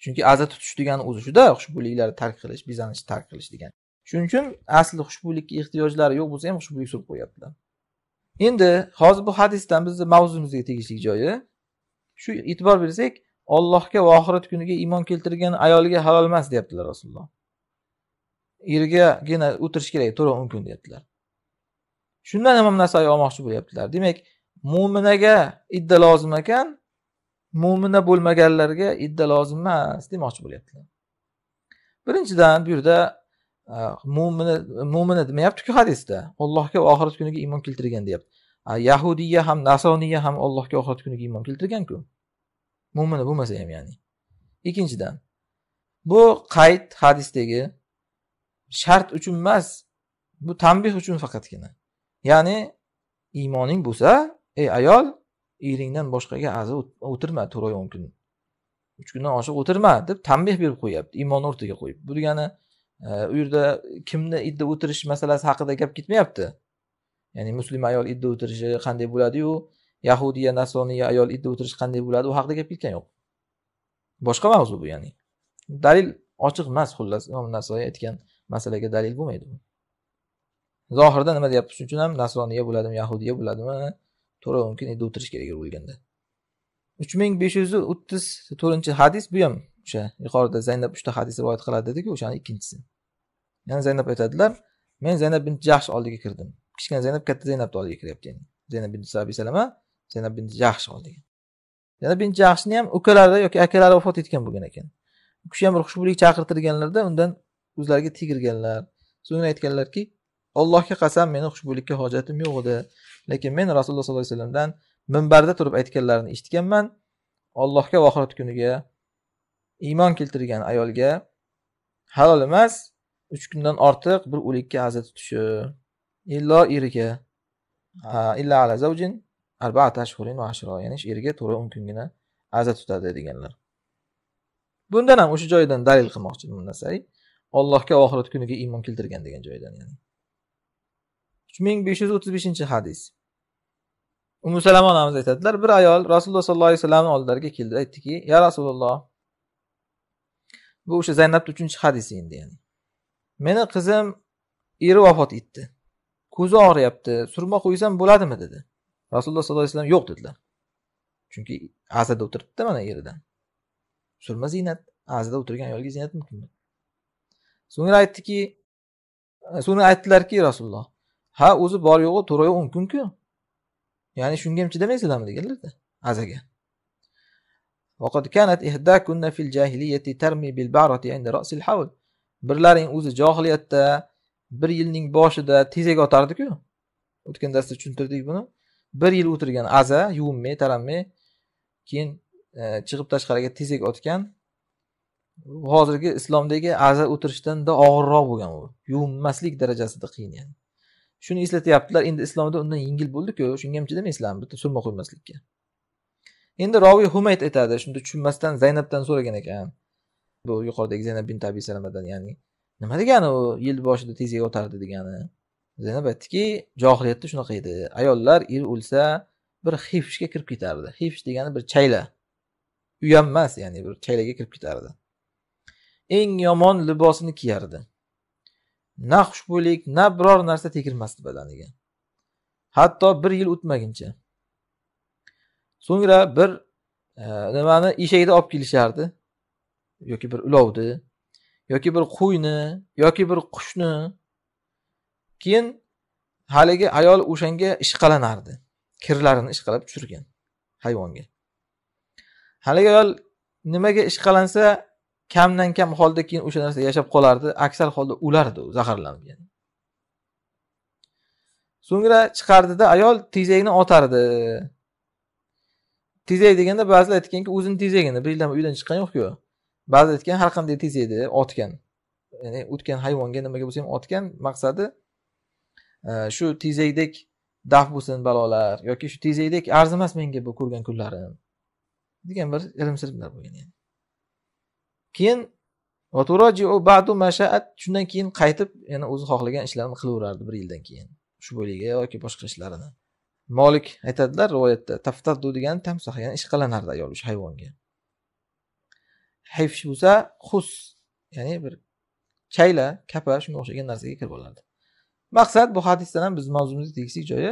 chunki aza tutish degani o'zi shuda xushbo'yliklarni tark qilish bezanishni tark qilish degani shuning uchun asli xushbo'ylikka ehtiyojlari yo'q bo'lsa ham xushbo'ylik surib qo'yyaptilar endi hozir bu hadisdan bizni mavzumizga tegishli joyi shu e'tibor bersak ollohga va oxirat kuniga iymon keltirgan ayolga halol emas deyaptilar rasululloh yergagina o'tirish kerak to'la o'n kun deyaptilar shundan ham narsa olmoqchi bo'lyaptilar demak mo'minaga idda lozim ekan mo'mina bo'lmaganlarga idda lozim emas demoqchi bo'lyaptilar birinchidan bu yerda e, mo'mini mo'mini demayaptiku hadisda allohga va oxirat kuniga iymon keltirgan deyapti yahudiya ham nasoniya ham allohga oxirat kuniga iymon keltirganku mo'mini bo'lmasa ham ya'ni ikkinchidan bu qayd hadisdagi shart uchun emas bu tanbeh uchun faqatgina ya'ni iymoning bo'lsa ey ayol eringdan boshqaga aza o'tirma to'rt oy o'n kun uch kundan oshiq o'tirma deb tanbeh berib qo'yyapti iymonni o'rtaga qo'yib bu degani e, u yerda kimni idda o'tirish masalasi haqida gap ketmayapti ya'ni muslim ayol idda o'tirishi qanday bo'ladiyu yahudiya nasroniya ayol idda o'tirish qanday bo'ladi u haqida gap ketgani yo'q boshqa mavzu bu ya'ni dalil ochiq emas xullas imom nasoiy aytgan masalaga dalil bo'lmaydi bu zohirda nima deyapti shuning uchun ham nasroniya bo'ladimi yahudiya bo'ladimi to'g'ri mumkin idda o'tirish kerak bo'lganda uch ming besh yuz o'ttiz to'rtinchi hadis bu ham o'sha yuqorida zaynab uchta hadis rivoyat qiladi dediku o'shani ikkinchisi yana zaynab aytadilar men zaynab bin jahsh oldiga kirdim kichkina zaynab katta zaynabni oldiga kiryapti ya'ni zaynab bin sabi salama zaynab binti jahsh olgan zaynab binti jahshni ham ukalari yoki akalari vafot etgan bo'lgan ekan u kishi ham xushbulik chaqirtirganlarda undan o'zlariga tegirganlar so'ngra aytganlarki allohga qasam meni xushbulikka hojatim yo'q edi lekin men rasululloh sollallohu alayhi vasallamdan minbarda turib aytganlarini eshitganman ollohga va oxirat kuniga iymon keltirgan ayolga halol emas uch kundan ortiq bir o'likka aza tutishi illo eriga illa ala zavjin arbaat va ya'ni erga to'rt o'n kungina aza tutadi deganlar bundan ham o'sha joydan dalil qilmoqchi imom nasaiy ollohga oxirat kuniga iymon keltirgan degan joydan ya'ni uch ming besh yuz o'ttiz beshinchi hadis umu salama onamiz aytadilar bir ayol rasululloh sollallohu alayhi vasallamni oldilariga keldi aytdiki ya rasululloh bu o'sha zaynabni uchinchi hadisi endi ya'ni meni qizim eri vafot etdi ko'zi og'riyapti surma qo'ysam bo'ladimi dedi rasululloh sollallohu alayhi vasallam yo'q dedilar chunki azada o'tiribdi mana eridan surma ziynat azada o'tirgan ayolga ziynat mumkinmi so'ngra aytdiki so'ngra aytdilarki rasululloh ha o'zi bor yo'g'i to'rt yo'q o'n kunku ya'ni shunga ham chidamaysizlarmi deganlarda azaga وقد كانت إهداكن في الجاهلية ترمي بالبعرة عند رأس الحول birlaring o'zi johiliyatda bir yilning boshida tezak otardiku o'tgan darsda tushuntirdik buni bir yil o'tirgan aza yuvinmay taranmay keyin e, chiqib tashqariga tezak otgan hozirgi islomdagi aza o'tirishdanda og'irroq bo'lgan u yuvinmaslik darajasida qiyin yani shuni eslatyaptilar endi islomda undan yengil bo'ldiku shunga ham chidamaysizlarmi bitta surma qo'ymaslikka endi roviy humayt aytadi shunda tushunmasdan zaynabdan so'ragan ekan bu yuqoridagi zaynab bin tabi salamadan ya'ni nima degani u yil boshida tezak otardi degani zaynab aytdiki johiliyatda shunaqa edi ayollar er o'lsa bir hifshga kirib ketardi hifsh degani bir chayla uyam emas ya'ni bir chaylaga kirib ketardi eng yomon libosini kiyardi na xushbo'ylik na biror narsa tegirmasdi badaniga hatto bir yil o'tmaguncha so'ngra bir e, nimani eshakni olib kelishardi yoki bir ulovni yoki bir qo'yni yoki bir qushni keyin haligi ayol o'shanga ishqalanardi kirlarini ishqalab tushirgan hayvonga haligi ayol nimaga ishqalansa kamdan kam holda keyin o'sha narsa yashab qolardi aksar holda o'lardi u zaharlanib yani. so'ngra chiqardida ayol tezakni otardi tezak deganda ba'zilar aytganki o'zini tezagini birlama uydan chiqqan yo'qku ba'zilar aytgan har qanday tezakni otgan ya'ni o'tgan hayvonga nimaga bo'lsa ham otgan maqsadi shu tezakdek daf bo'lsin balolar yoki shu tezakdek arzimas menga bu ko'rgan kunlarim degan bir ilmsirlar bo'lgan yani. keyin shundan keyin qaytib yana o'zi xohlagan ishlarini qilaverardi bir yildan keyin shu bo'liga yoki boshqa ishlarini molik aytadilar rivoyatda taftadu degani tamsah ya'ni ishqalanardi ayol o'sha hayvonga hayfsh bo'lsa hus ya'ni bir chayla kapa shunga o'xshagan narsaga kirib olardi maqsad bu hadisdan ham bizni mavzumizni tegishli joyi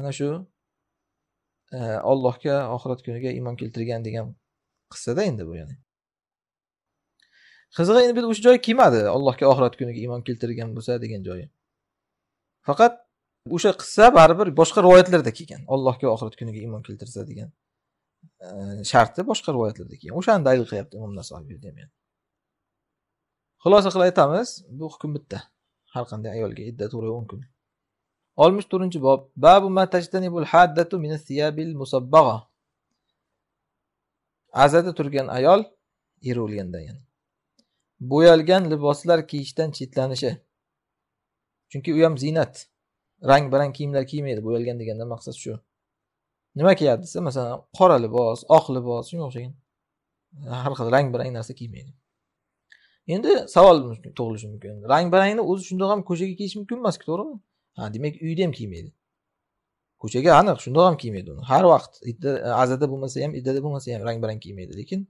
ana shu ollohga e, oxirat kuniga iymon keltirgan degan qissada endi bu ya'ni qizig'i endi o'sha joyi kelmadi allohga oxirat kuniga iymon keltirgan bo'lsa degan joyi faqat o'sha qissa baribir boshqa rivoyatlarda kelgan allohga oxirat kuniga iymon keltirsa degan e, sharti boshqa rivoyatlarda kelgan o'shani dalil qilyapti imom nasoiy xulosa qilib aytamiz bu hukm bitta har qanday ayolga idda to'lovi mumkin oltmish to'rtinchi bob babu haddatu siyabil musabbagha azada turgan ayol er o'lganda ya'ni bo'yalgan liboslar kiyishdan chetlanishi chunki u ham ziynat rang barang kiyimlar kiymaydi bo'yalgan deganda maqsad shu nima kiyadi desa masalan qora libos oq libos shunga o'xshagan har xil rang barang narsa kiymaydi endi savol tug'ilishi mumkin rang barangni o'zi shundoq ham ko'chaga kiyish mumkin emasku to'g'rimi ha demak uyda ham kiymaydi ko'chaga aniq shundoq ham kiymaydi uni har vaqt azada bo'lmasa ham iddada bo'lmasa ham rang barang kiymaydi lekin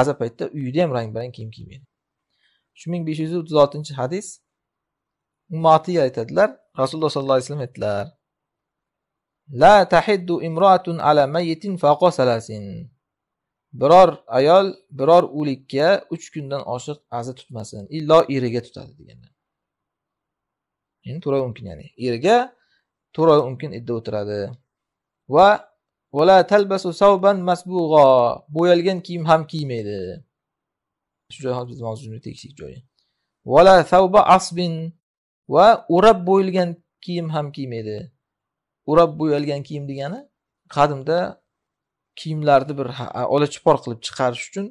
aza paytda uyda ham rang barang kiyim kiymaydi uch ming besh yuz o'ttiz oltinchi hadis umatiya aytadilar rasululloh sollallohu alayhi vasallam aytdilar la tahiddu imroatun ala biror ayol biror o'likka uch kundan oshiq aza tutmasin illo eriga tutadi deganlar endi to'la mumkin ya'ni eriga to'la mumkin idda o'tiradi va vala talbasu savban masbug'o bo'yalgan kiyim ham kiymaydi shu joy hozir mavzuni tekislik joyi vala savba asbin va o'rab bo'yilgan kiyim ham kiymaydi o'rab bo'yalgan kiyim degani qadimda kiyimlarni bir olachipor qilib chiqarish uchun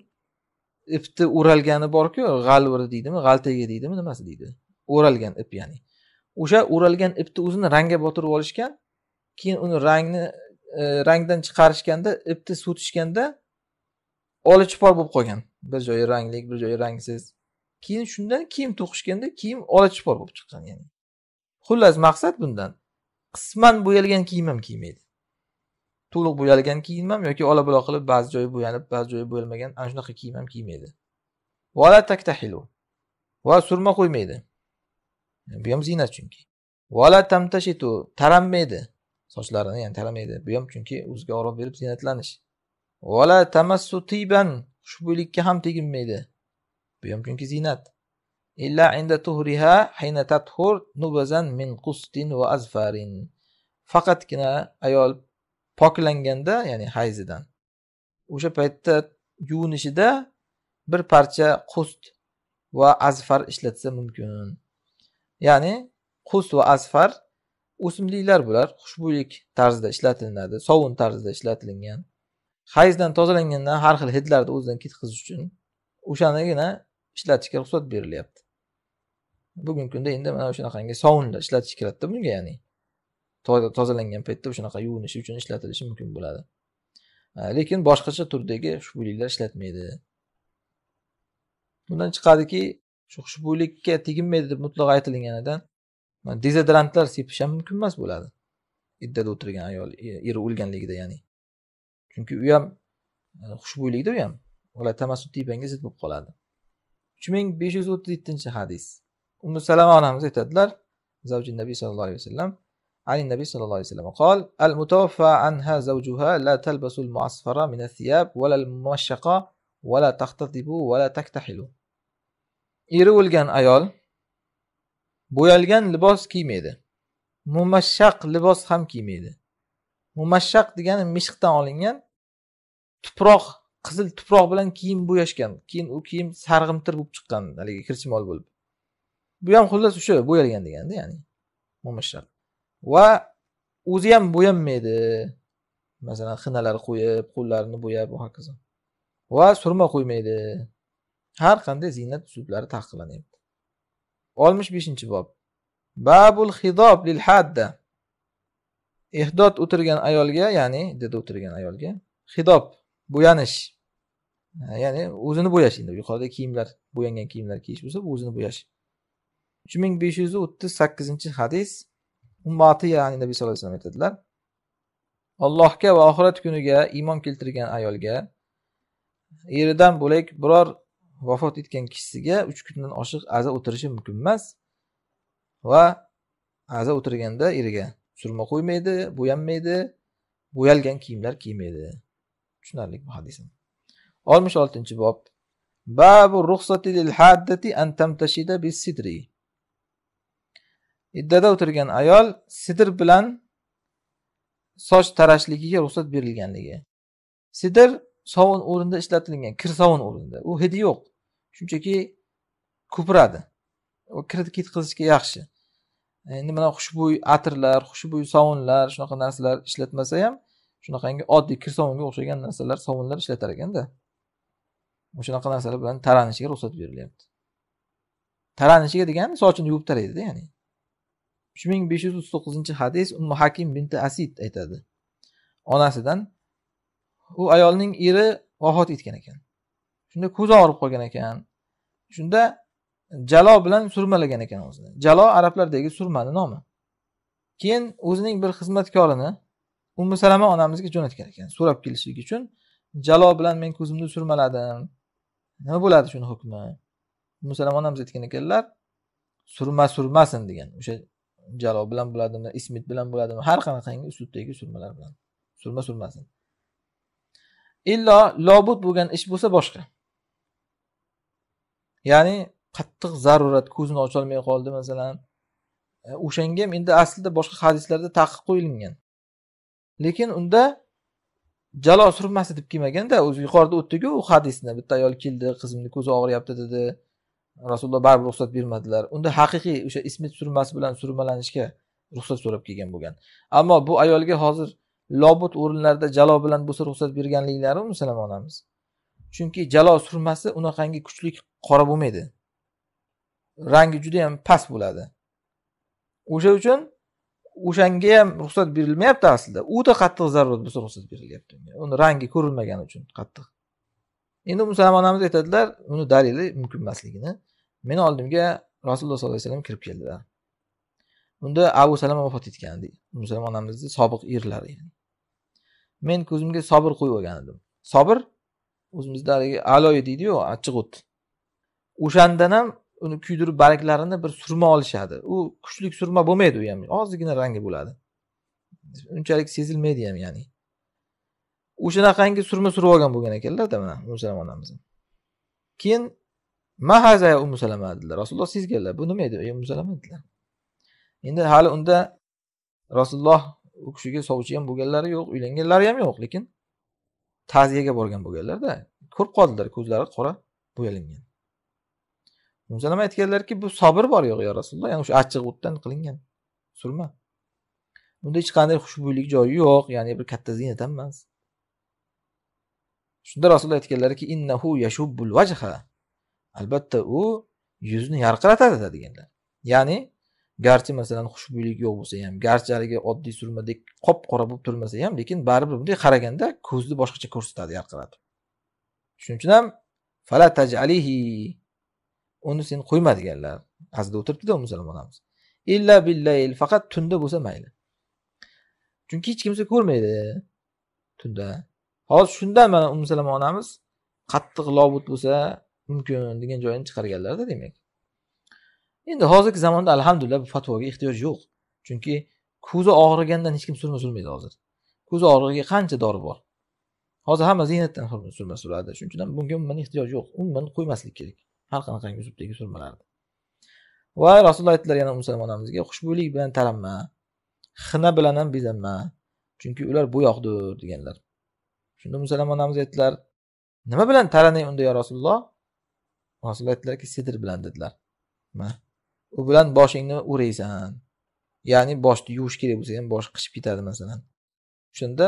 ipni o'ralgani borku g'alviri deydimi g'altaga deydimi nimasi deydi o'ralgan ip ya'ni o'sha o'ralgan ipni o'zini rangga botirib olishgan keyin uni rangni e, rangdan chiqarishganda ipni so'tishganda olachipor bo'lib qolgan bir joyi rangli bir joyi rangsiz keyin shundan kiyim to'qishganda kiyim olachipor bo'lib chiqqan ya'ni xullas maqsad bundan qisman bo'yalgan kiyim ham kiymaydi to'liq bo'yalgan ham yoki ola buloq qilib ba'zi joyi bo'yanib ba'zi joyi bo'yalmagan ana shunaqa kiyim ham kiymaydi vala taktahilu va surma qo'ymaydi bu ham ziynat chunki vala tamtashitu taranmaydi sochlarini ya'ni taramaydi bu ham chunki o'ziga orom berib ziynatlanish vala tamassu tiban xushbo'ylikka ham teginmaydi bu ham chunki ziynat illa inda tuhriha hayna tathur nubazan min qustin va azfarin faqatgina ayol poklanganda ya'ni hayzidan o'sha paytda yuvinishida bir parcha qust va azfar ishlatsa mumkin ya'ni qust va azfar o'simliklar bular xushbo'ylik tarzida ishlatilinadi sovun tarzida ishlatilingan hayzdan tozalanganda har xil hidlarni o'zidan ketkazish uchun o'shanigina ishlatishga ruxsat berilyapti bugungi kunda endi mana shunaqangi sovunlar ishlatish kiradida bunga ya'ni tozalangan paytda shunaqa yuvinish uchun ishlatilishi mumkin bo'ladi lekin boshqacha turdagi xushbo'yliklar ishlatmaydi bundan chiqadiki shu xushbo'ylikka teginmaydi deb mutlaq aytilganidan dezodorantlar sepish ham mumkin emas bo'ladi iddada o'tirgan ayol e, eri o'lganligida ya'ni chunki u ham xushbo'ylikda u ham ular tamassud tepanga zid bo'lib qoladi uch ming besh yuz o'ttiz yettinchi hadis umi salama onamiz aytadilar zavji nabiy sallallohu alayhi vasallam عن النبي صلى الله عليه وسلم قال المتوفى عنها زوجها لا تلبس المعصفرة من الثياب ولا الممشقة ولا تختطب ولا تكتحل eri o'lgan ayol bo'yalgan libos kiymaydi mumashshaq libos ham kiymaydi mumashshaq degani mishqdan olingan tuproq qizil tuproq bilan kiyim bo'yashgan keyin u kiyim sarg'imtir bo'lib chiqqan haligi kirchimol bo'lib bu ham xullas o'sha bo'yalgan deganda ya'ni mumashshaq va o'zi ham bo'yanmaydi masalan xinalar qo'yib qo'llarini bo'yab va hokazo va surma qo'ymaydi har qanday ziynat uslublari taqiqlanyapti oltmish beshinchi bob babul hidob lil hadda ehdod o'tirgan ayolga ya'ni dedi o'tirgan ayolga hidob bo'yanish ya'ni o'zini bo'yash endi yuqorida kiyimlar bo'yangan kiyimlar kiyish bo'lsa o'zini bo'yash uch ming besh yuz o'ttiz sakkizinchi hadis ummati ya'ni nabiy sallallohu alayhi vasallam aytadilar allohga va oxirat kuniga iymon keltirgan ayolga eridan bo'lak biror vafot etgan kishisiga uch kundan oshiq aza o'tirishi mumkin emas va aza o'tirganda eriga surma qo'ymaydi bo'yanmaydi bo'yalgan kiyimlar kiymaydi tushunarli bu hadis oltmish oltinchi bob babu ruxsati lil haddati an tamtashida bis sidri iddada o'tirgan ayol sidr bilan soch tarashligiga ruxsat berilganligi sidr sovun o'rinda ishlatilgan kir sovun o'rinda u hidi yo'q shunchaki ko'piradi u kirni kit qilishga yaxshi e, mana xushbo'y atirlar xushbo'y sovunlar shunaqa narsalar ishlatmasa ham shunaqangi oddiy kir sovunga o'xshagan narsalar sovunlar ishlatar ekanda o'shanaqa narsalar bilan taranishiga ruxsat berilyapti taranishiga degani sochini yuvib taraydida ya'ni uch ming besh yuz o'ttiz to'qqizinchi hadis ummu hakim binti asid aytadi onasidan u ayolning eri vafot etgan ekan shunda ko'zi og'rib qolgan ekan shunda jalo bilan surmalagan ekan o'zini jalo arablardagi surmani nomi keyin o'zining bir xizmatkorini umi salama onamizga jo'natgan ekan so'rab kelishlik uchun jalo bilan men ko'zimni surmaladim nima bo'ladi shuni hukmi ummu salama onamiz aytgan ekanlar surma surmasin degan o'sha jalo bilan bo'ladimi ismit bilan bo'ladimi har qanaqangi uslubdagi surmalar bilan surma surmasin illo lobud bo'lgan ish bo'lsa boshqa ya'ni qattiq zarurat ko'zini ocholmay qoldi masalan e, o'shanga ham endi aslida boshqa hadislarda taqiq qo'yilgan lekin unda jalo surmasi deb kelmaganda o'zi yuqorida o'tdiku u hadisni bitta ayol keldi qizimni ko'zi og'riyapti dedi rasululloh baribir ruxsat bermadilar unda haqiqiy o'sha ismit surmasi bilan surmalanishga ruxsat so'rab kelgan bo'lgan ammo bu ayolga hozir lobut o'rinlarda jalo bilan bo'lsa ruxsat berganliklari umi onamiz chunki jalo surmasi unaqangi kuchlik qora bo'lmaydi rangi juda yam past bo'ladi o'sha uchun o'shanga ham ruxsat berilmayapti aslida uda qattiq zarurat bo'lsa ruxsat berilyapti uni rangi ko'rilmagani uchun qattiq endi musulmon onamiz aytadilar uni dalili mumkin emasligini meni oldimga rasululloh sollallohu alayhi vasallam kirib keldilar unda abu salama vafot etgan musulmon onamizni sobiq erlari yani. men ko'zimga sobir qo'yib olgan edim sobir o'zimizda haligi aloyi deydiyu achchiq o't o'shandan ham uni kuydirib barglarini bir surma olishadi u kuchlik surma bo'lmaydi u ham ozgina rangi bo'ladi unchalik sezilmaydi ham ya'ni o'shanaqangi surma surib olgan bo'lgan ekanlarda mana umu onamizni keyin mahaza umu dedilar rasululloh sezganlar bu nima edi musalama dedilar endi hali unda rasululloh u kishiga sovchi ham bo'lganlari yo'q uylanganlari ham yo'q lekin ta'ziyaga borgan bo'lganlarda ko'rib qoldilar ko'zlari qora bo'yalingan musalama aytganlarki bu sobir bor yo'q yo rasululloh ya'ni o'sha achchiq o'tdan qilingan surma bunda hech qanday xushbo'ylik joyi yo'q ya'ni bir katta ziynat ham emas shunda rasululloh aytganlarki innahu yashubbul vajha albatta u yuzni yarqiratadi deganlar ya'ni garchi masalan xushbo'ylik yo'q bo'lsa ham garchi haligi oddiy surmadek qop qora bo'lib turmasa ham lekin baribir bunday qaraganda ko'zni boshqacha ko'rsatadi yarqiratib shuning uchun ham fala tajalihi uni sen qo'yma deganlar azda o'tiribdida musulmon onamiz illa billayl faqat tunda bo'lsa mayli chunki hech kimsa ko'rmaydi tunda hozir shunda mana umsalama onamiz qattiq lobut bo'lsa mumkin degan joyini chiqarganlarda demak endi hozirgi zamonda alhamdulillah bu fatvoga ehtiyoj yo'q chunki ko'zi og'rigandan hech kim surma surmaydi hozir ko'zi og'rig'iga qancha dori bor hozir hamma ziynatdan surma suradi shuning uchun ham bunga umuman ehtiyoj yo'q umuman qo'ymaslik kerak har qanaqangi uslubdagi surmalarni va rasululloh aytdilar yana musalom onamizga xushbo'ylik bilan taranma xina bilan ham bezanma chunki ular bo'yoqdir deganlar shunda musalama onamiz aytdilar nima bilan taraning unda yo rasululloh rasululloh aytdilarki sidr bilan dedilar nima u bilan boshingni o'raysan ya'ni boshni yuvish kerak bo'lsa ham bosh qichib ketadi masalan o'shanda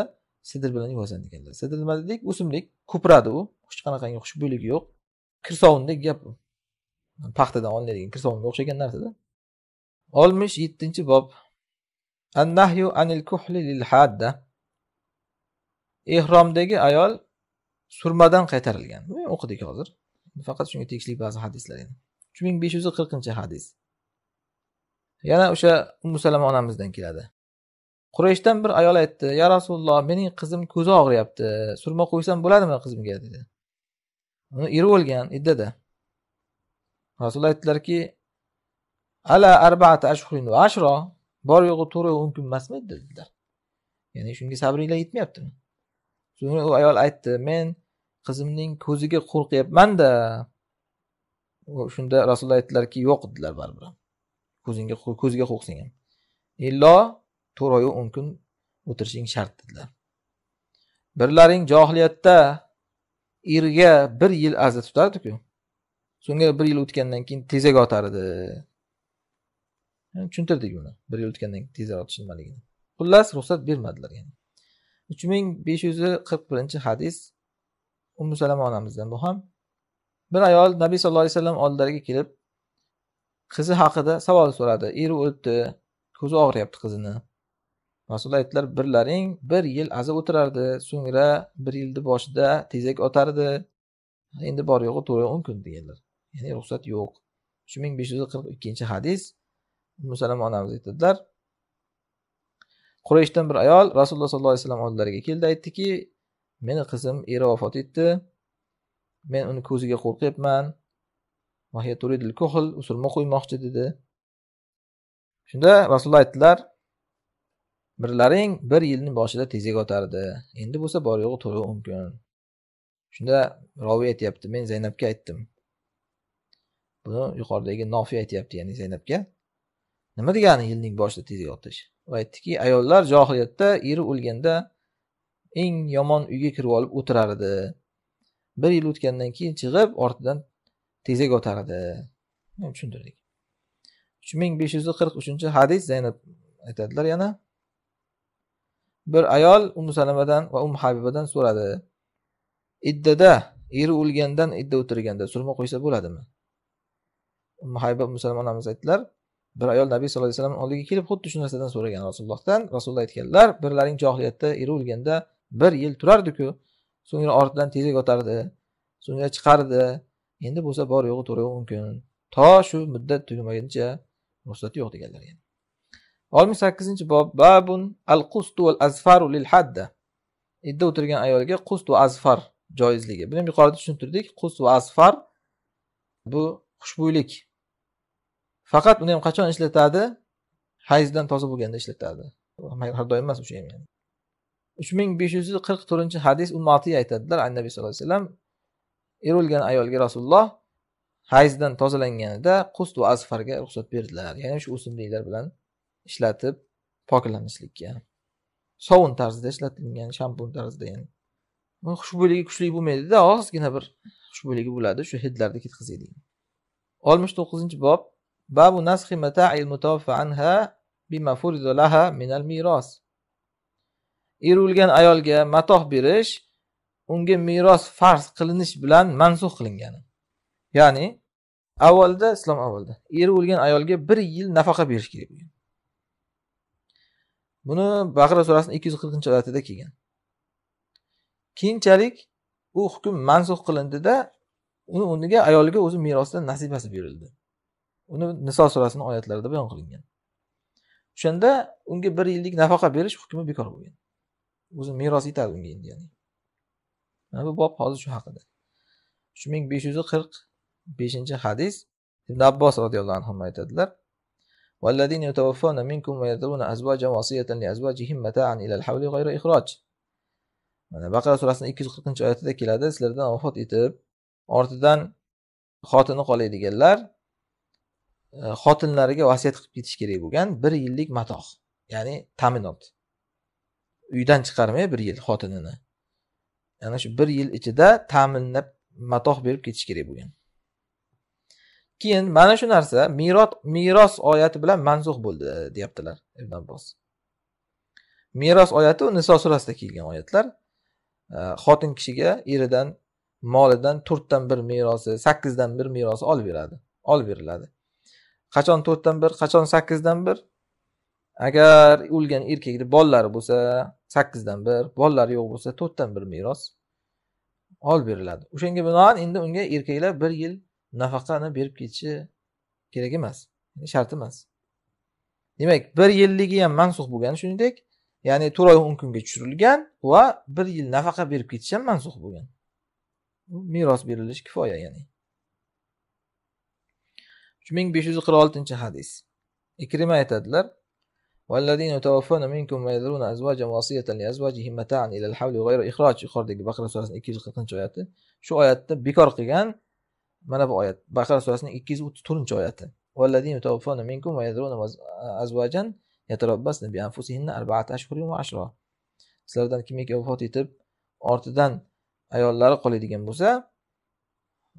sidr bilan yuvasan deganlar sidr nima dedik o'simlik ko'piradi u hech qanaqangi xushbo'yligi yo'q kirsovundek gap u paxtadan olinadigan kirsovunga o'xshagan narsada oltmish yettinchi bob annahyu anil kuhli lil hadda ehromdagi ayol surmadan qaytarilgan o'qidik hozir faqat shunga tegishli ba'zi hadislar endi uch ming besh yuz qirqinchi hadis yana o'sha musalama onamizdan keladi qurayshdan bir ayol aytdi ya rasululloh mening qizim ko'zi og'riyapti surma qo'ysam bo'ladimi qizimga dedi uni eri o'lgan iddada rasululloh aytdilarki ala arbaata ashhurin va ashro bor yo'g'i to'rt o'n kun emasmi dedilar ya'ni shunga sabringlar yetmayaptimi so'ngra u ayol aytdi men qizimning ko'ziga qo'rqyapmanda shunda rasululloh aytdilarki yo'q dedilar baribir ko'zingga ko'ziga qo'rqsang ham illo to'rt oyu o'n kun o'tirishing shart dedilar birlaring johiliyatda erga bir yil aza tutardiku so'ngra bir yil o'tgandan keyin tezak otar edi tushuntirdik buni bir yil o'tgandan keyin tezak otish nimaligini xullas ruxsat bermadilar yani uch ming besh yuz qirq birinchi hadis umi salama onamizdan bu ham bir ayol nabiy sallallohu alayhi vasallam oldilariga kelib qizi haqida savol so'radi eri o'libdi ko'zi og'riyapti qizini rasululloh aytdilar birlaring bir yil aza o'tirardi so'ngra bir yilni boshida tezak otardi endi bor yo'g'i to'rt o'n kun deganlar ya'ni ruxsat yo'q uch ming besh yuz qirq ikkinchi hadis musalama onamiz aytadilar qurayshdan bir ayol rasululloh sollallohu alayhi vasallam oldilariga keldi aytdiki meni qizim eri vafot etdi men uni ko'ziga qo'rqyapman usulma qo'ymoqchi dedi shunda rasululloh aytdilar birlaring bir yilni boshida tezak otardi endi bo'lsa bor yo'g'i to'rvi mumkin shunda roviy aytyapti men zaynabga aytdim buni yuqoridagi nofiy aytyapti ya'ni zaynabga nima degani yilning boshida tez yotish va aytdiki ayollar johiliyatda eri o'lganda eng yomon uyga kirib olib o'tirar edi bir yil o'tgandan keyin chiqib ortidan tezak otar edi tushuntirdik uch ming besh yuz qirq uchinchi hadis zaynab aytadilar yana bir ayol um salamadan va um habibadan so'radi iddada eri o'lgandan idda o'tirganda surma qo'ysa bo'ladimi habiba musulmon onamiz aytdilar bir ayol nabiy sallallohu alayhi vasallam oldiga kelib xuddi shu narsadan so'ragan rasulullohdan rasululloh aytganlar birlaring johiliyatda eri o'lganda bir yil turardiku so'ngra ortidan tezak otardi so'ngra chiqardi endi bo'lsa bor yo'g'i to'rt yo'q mumkin to shu muddat tugamaguncha ruxsati yo'q deganlar yani. oltmish sakkizinchi bob babun al qustu val azfaru lil hadda idda o'tirgan ayolga qust va azfar joizligi buni yuqorida tushuntirdik qust va azfar bu xushbo'ylik faqat uni ham qachon ishlatadi hayzdan toza bo'lganda ishlatadi har doim emas o'sha ham uch ming besh yuz qirq to'rtinchi hadis ummatiy aytadilar nabiy sallallohu alayhi vasallam erilgan ayolga rasululloh hayzdan tozalanganida qust va azfarga ruxsat berdilar ya'ni shu o'simliklar bilan ishlatib poklanishlikka sovun tarzida ishlatilgan shampun tarzida ya'ni xushbo'yligi kuchli bo'lmaydida ozgina bir xushbo'yligi bo'ladi shu hidlarni ketkazadi oltmish to'qqizinchi bob Babu nashi mata'il mutawaffa anha bima furidu laha minal miros. Eri o'lgan ayolga matoh berish unga meros farz qilinish bilan mansux qilingan Ya'ni avvalda islom avvalda eri o'lgan ayolga bir yil nafaqa berish kerak bo'lgan. Buni baqra surasini ikki yuz qirqinchi oyatida kelgan. Keyinchalik u hukm mansux qilindida uni o'rniga ayolga o'zi merosdan nasibasi berildi. uni niso surasini oyatlarida bayon qilingan o'shanda unga bir yillik nafaqa berish hukmi bekor bo'lgan o'zi meros yetadi unga endi ya'ni mana bu bob hozir shu haqida uch ming besh yuz qirq beshinchi hadis ibn abbos roziyallohu anhu aytadilar والذين يتوفون منكم ويذرون أزواجا وصية لأزواجهم متاعا إلى الحول غير إخراج mana baqara surasini ikki yuz qirqinchi oyatida keladi sizlardan vafot etib ortidan xotini deganlar Э, xotinlariga vasiyat qilib ketish kerak bo'lgan bir yillik matoh ya'ni ta'minot uydan chiqarmay bir yil xotinini ana shu bir yil ichida ta'minlab matoh berib ketish kerak bo'lgan keyin mana shu narsa merot meros oyati bilan mansuh bo'ldi e, deyaptilar ibn abbos meros oyati u niso surasida kelgan oyatlar e, xotin kishiga eridan molidan to'rtdan bir merosi sakkizdan bir merosi olib beradi olib beriladi qachon to'rtdan bir qachon sakkizdan bir agar o'lgan erkakni bolalari bo'lsa sakkizdan bir bolalari yo'q bo'lsa to'rtdan bir meros olib beriladi o'shanga binoan endi unga erkaklar bir yil nafaqani berib ketishi kerak emas shart emas demak bir yilligi ham mansux bo'lgan shuningdek ya'ni to'rt oy o'n kunga tushirilgan va bir yil nafaqa berib ketish ham mansux bo'lgan meros berilishi kifoya ya'ni uch ming besh yuz qirq oltinchi hadis ikrima aytadilar yuqoridagi baqara surasini ikki yuz qirqinchi oyati shu oyatni bekor qilgan mana bu oyat baqara surasining ikki yuz o'ttiz to'rtinchi oyati sizlardan kimiki vafot etib ortidan ayollari qoladigan bo'lsa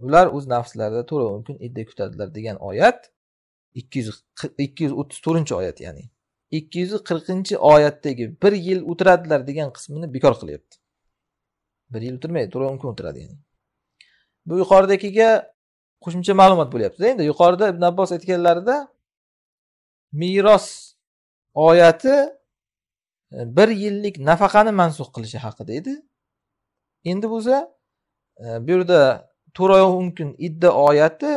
ular o'z nafslarida to'la mumkin idda kutadilar degan oyat ikki yuz ikki yuz o'ttiz to'rtinchi oyat ya'ni ikki yuz qirqinchi oyatdagi bir yil o'tiradilar degan qismini bekor qilyapti bir yil o'tirmaydi to'la mumkin o'tiradi ya'ni bu yuqoridagiga qo'shimcha ma'lumot bo'lyaptida endi yuqorida ibn abbos aytganlarida meros oyati e, bir yillik nafaqani mansux qilishi haqida edi endi bo'lsa e, bu yerda to'rayoq mumkin idda oyati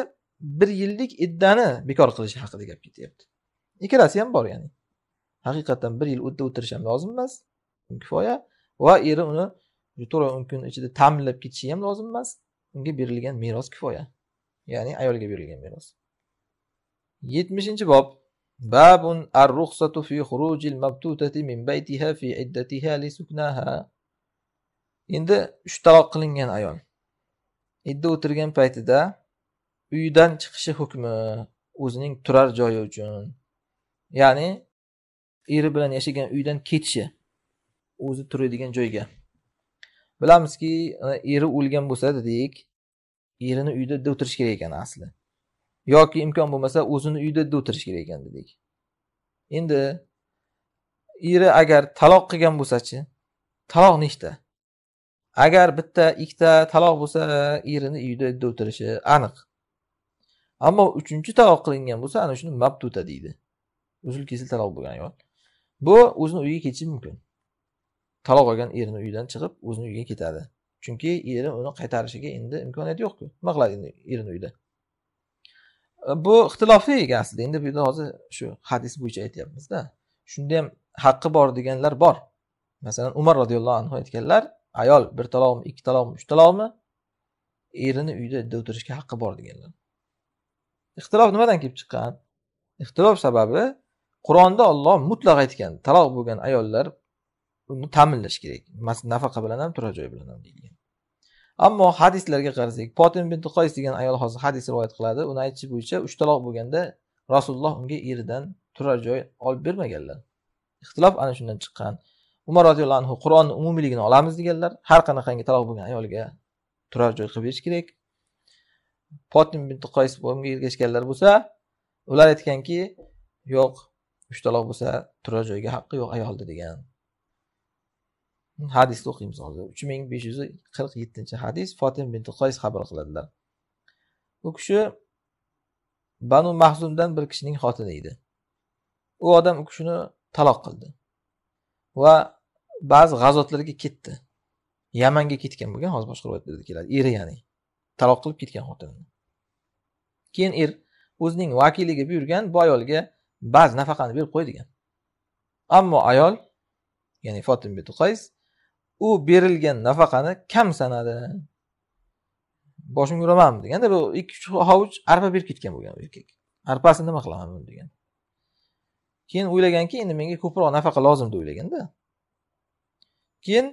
bir yillik iddani bekor qilish haqida gap ketyapti ikkalasi ham bor ya'ni haqiqatdan bir yil udda o'tirish ham lozim emas kifoya va eri uni to'rt o'n kun ichida ta'minlab ketishi ham lozim emas unga berilgan meros kifoya ya'ni ayolga berilgan meros yetmishinchi bob babun ar ruxsatu fi xurujil mabtutati min baytiha fi iddatiha li suknaha endi uch qilingan ayol idda o'tirgan paytida uydan chiqishi hukmi o'zining turar joyi uchun ya'ni eri bilan yashagan uydan ketishi o'zi turadigan joyga bilamizki eri o'lgan bo'lsa dedik erini uyda idda o'tirish kerak ekan asli yoki imkon bo'lmasa o'zini uyda idda o'tirish kerak ekan dedik endi eri agar taloq qilgan bo'lsachi taloq nechta agar bitta ikkita taloq bo'lsa erini uyida idda o'tirishi aniq ammo uchinchi taloq qilingan bo'lsa ana shuni mabduta deydi uzil kesil taloq bo'lgan ayol bu o'zini uyiga ketishi mumkin taloq olgan erini uyidan chiqib o'zini uyiga ketadi chunki eri uni qaytarishiga endi imkoniyat yo'qku nima qiladi endi erini uyida bu ixtilofli ega aslida endi bu yerda hozir shu hadis bo'yicha aytyapmizda shunda ham haqqi bor deganlar bor masalan umar roziyallohu anhu aytganlar ayol bir talovmi ikki talovmi uch talovmi erini uyda idda o'tirishga haqqi bor deganlar ixtilof nimadan kelib chiqqan ixtilof sababi qur'onda olloh mutlaq aytgan taloq bo'lgan ayollar uni ta'minlash kerak nafaqa bilan ham turar joy bilan ham deyilgan ammo hadislarga qarasak potim bin qoys degan ayol hozir hadis rivoyat qiladi uni aytishi bo'yicha uch taloq bo'lganda rasululloh unga eridan turar joy olib bermaganlar ixtilof ana shundan chiqqan umar roziyallohu anhu qur'onni umumiyligini olamiz deganlar har qanaqangi taloq bo'lgan ayolga turar joy qilib berish kerak fotim binti qoys bunga ergashganlar bo'lsa ular aytganki yo'q uch taloq bo'lsa turar joyga haqqi yo'q ayolni degan hadisni o'qiymiz hozir uch ming besh yuz qirq yettinchi hadis fotim binti qoys xabar qiladilar u kishi banu mahzumdan bir kishining xotini edi u odam u kishini taloq qildi va ba'zi g'azotlarga ketdi yamanga ketgan bo'lgan hozir boshqa rivoyatlarda keladi eri ya'ni taloq qilib ketgan xotinini keyin er o'zining vakiliga buyurgan bu ayolga ba'zi nafaqani berib qo'y degan ammo ayol ya'ni fotim bint u berilgan nafaqani kam sanadi boshimga uraman deganda bu ikki uch hovuch arpa berib ketgan bo'lgan erkak arpasini nima qilaman buni degan keyin o'ylaganki endi menga ko'proq nafaqa lozim deb o'ylaganda keyin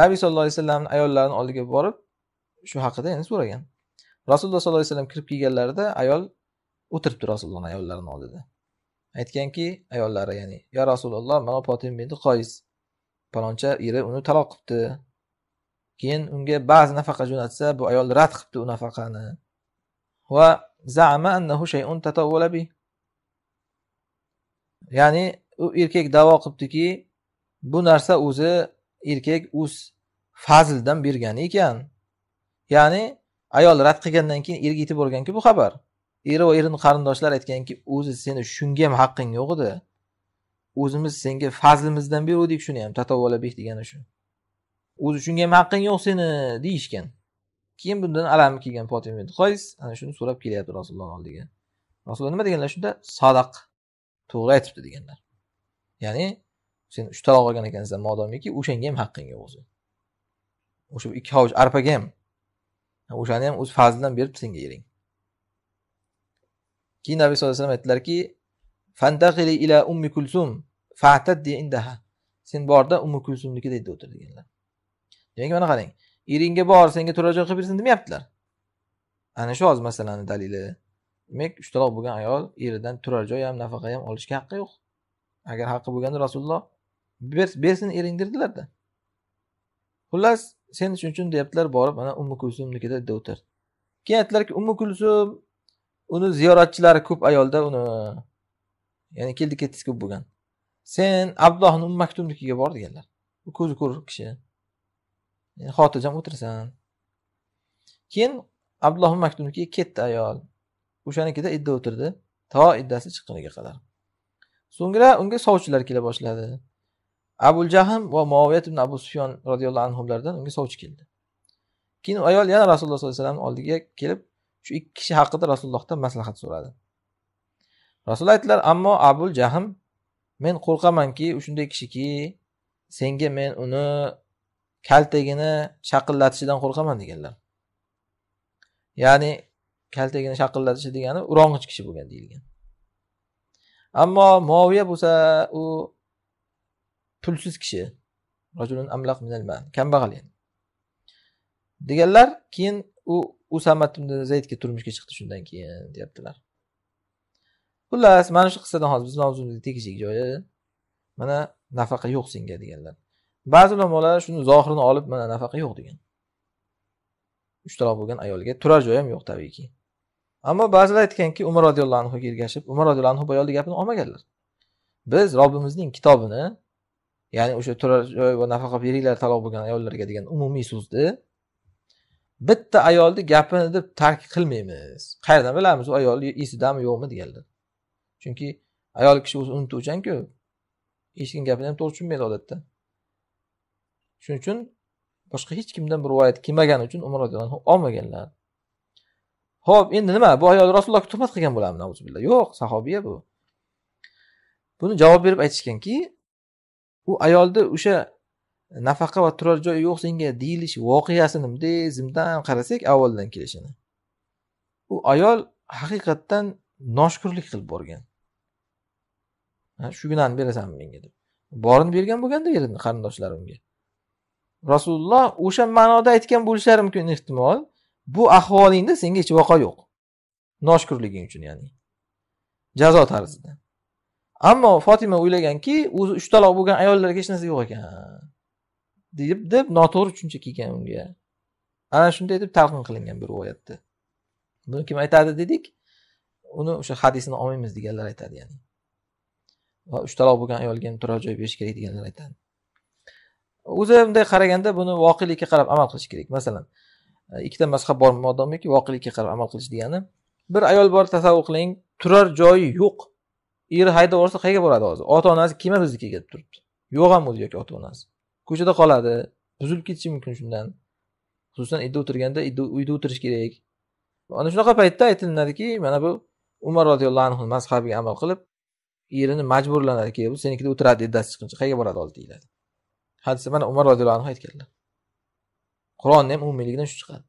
nabiy sallallohu alayhi vasallamni ayollarini oldiga borib shu haqida endi so'ragan rasululloh sollallohu alayhi vasallam kirib kelganlarida ayol o'tiribdi rasulullohni ayollarini oldida aytganki ayollari ya'ni yo rasululloh mana fotima binti qois paloncha eri uni taloq qilibdi keyin unga ba'zi nafaqa jo'natsa bu ayol rad qilibdi u nafaqani va zama annahu shay'un tatawwala ya'ni u erkak davo qilibdiki bu narsa o'zi erkak o'z fazldan bergani ekan ya'ni ayol rad qilgandan keyin erga yetib borganki bu xabar eri va erini qarindoshlari aytganki o'zi seni shunga ham haqqing yo'q edi o'zimiz senga fazlimizdan beruvdik shuni ham tatovolabek degani shu o'zi shunga ham haqqing yo'q seni deyishgan keyin bundan alami kelgan fotima ana shuni so'rab kelyapti rasululloh oldiga rasululloh nima deganlar shunda sodiq to'g'ri aytibdi deganlar ya'ni sen uch taloq olgan ekansan modomiki o'shanga ham haqqing yo'q o'zi o'sha ikki hovuch arpaga ham o'shani ham o'z fazlidan berib senga yering keyin nabiy sallallohu alayhi vasallam aytdilarki ila ummi kulsum indaha sen borda ummi kulsumnikida deb o'tir deganlar demak mana qarang eringga bor senga turar joy qilib bersin demayaptilar ana shu hozir masalani dalili demak ishtirok bo'lgan ayol eridan turar joy ham nafaqa ham olishga haqqi yo'q agar haqqi bo'lganda rasululloh bersin ering derdilarda xullas sen shuning uchun deyaptilar borib mana umi kulsumnikida deb o'tir keyin aytdilarki umi kulsum uni ziyoratchilari ko'p ayolda uni ya'ni keldi ketdi ko'p bo'lgan sen abdullohni um maktumnikiga bor deganlar u ko'zi ko'r kishi yani, xotirjam o'tirsan keyin abdulloh maktumnikiga ketdi ayol o'shanikida idda o'tirdi to iddasi chiqquniga qadar so'ngra unga sovchilar kela boshladi abul jahm va muoviyat ibn abu sufyon roziyallohu anhulardan unga sovchi keldi keyin ayol yana rasululloh sollallohu alayhi vasallam oldiga kelib shu ikki kishi haqida rasulullohdan maslahat so'radi rasululloh aytdilar ammo abul jahm men qo'rqamanki shunday kishiki senga men uni kaltagini shaqillatishidan qo'rqaman deganlar ya'ni kaltagini shaqillatishi degani urong'ich kishi bo'lgan deyilgan ammo moviya bo'lsa u pulsiz kishi kambag'al edi deganlar keyin u usamat zaydga turmushga chiqdi shundan keyin deyaptilar xullas mana shu qissadan hozir bizni mavzumizga tegishli joyi mana nafaqa yo'q senga deganlar ba'zi ulamolar shuni zohirini olib mana nafaqa yo'q degan uchtaloq bo'lgan ayolga turar joyi ham yo'q tabiiyki ammo ba'zilar aytganki umar roziyallohu anhuga ergashib umar roziyallohu anhu boyagi gapini olmaganlar biz robbimizning kitobini ya'ni o'sha turar joy va nafaqa beringlar talab bo'lgan ayollarga degan umumiy so'zni bitta ayolni gapini deb tark qilmaymiz qayerdan bilamiz u ayol esidami yo'qmi deganlar chunki ayol kishi o'zi unutuvchanku eshitgan gapini ham to'g'ri tushunmaydi odatda shuning uchun boshqa hech kimdan bir rivoyat kelmagani uchun umar roziyallohu anhu olmaganlar ho'p endi nima bu ayol rasulullohga tuhmat qilgan bo'ladimi nauzubillah yo'q sahobiya bu buni javob berib aytishganki u ayolni o'sha nafaqa va turar joyi yo'q senga deyilish voqeasini bunday zimdan qarasak avvaldan kelishini u ayol haqiqatdan noshukurlik qilib borgan shu gunani berasanmi menga deb borini bergan bo'lganda erini qarindoshlari unga rasululloh o'sha ma'noda aytgan bo'lishlari mumkin ehtimol bu ahvolingda senga hech vaqo yo'q noshukurliging uchun ya'ni jazo tarzida ammo fotima o'ylaganki o'zi uch taloq bo'lgan ayollarga hech narsa yo'q ekan deb deb noto'g'ri tushuncha kelgan unga ana shunday deb talqin qilingan bu rivoyatda buni kim aytadi dedik uni o'sha hadisni olmaymiz deganlar aytadi ya'ni va uch taloq bo'lgan ayolga ham turar joy berish kerak deganlar aytadi o'zi bunday qaraganda buni voqelikka qarab amal qilish kerak masalan E, ikkita mazhab bor modomiki voqelikka qarab amal qilish degani bir ayol bor tasavvur qiling turar joyi yo'q eri haydab yuborsa qayerga boradi hozir ota onasi kelma biznikiga kelib turibdi yo'q ham o'zi yoki ota onasi ko'chada qoladi buzilib ketishi mumkin shundan xususan uyda o'tirganda uyda o'tirish kerak ana shunaqa paytda aytilinadiki mana bu umar roziyallohu anhu mazhabiga amal qilib erini majburlanadi bu senikida o'tiradi uddasi chiqquncha qayerga boradi hozir deyiladi hadisda mana umar roziyallohu anhu aytganlar qur'onni ham umumiyligidan shu chiqadi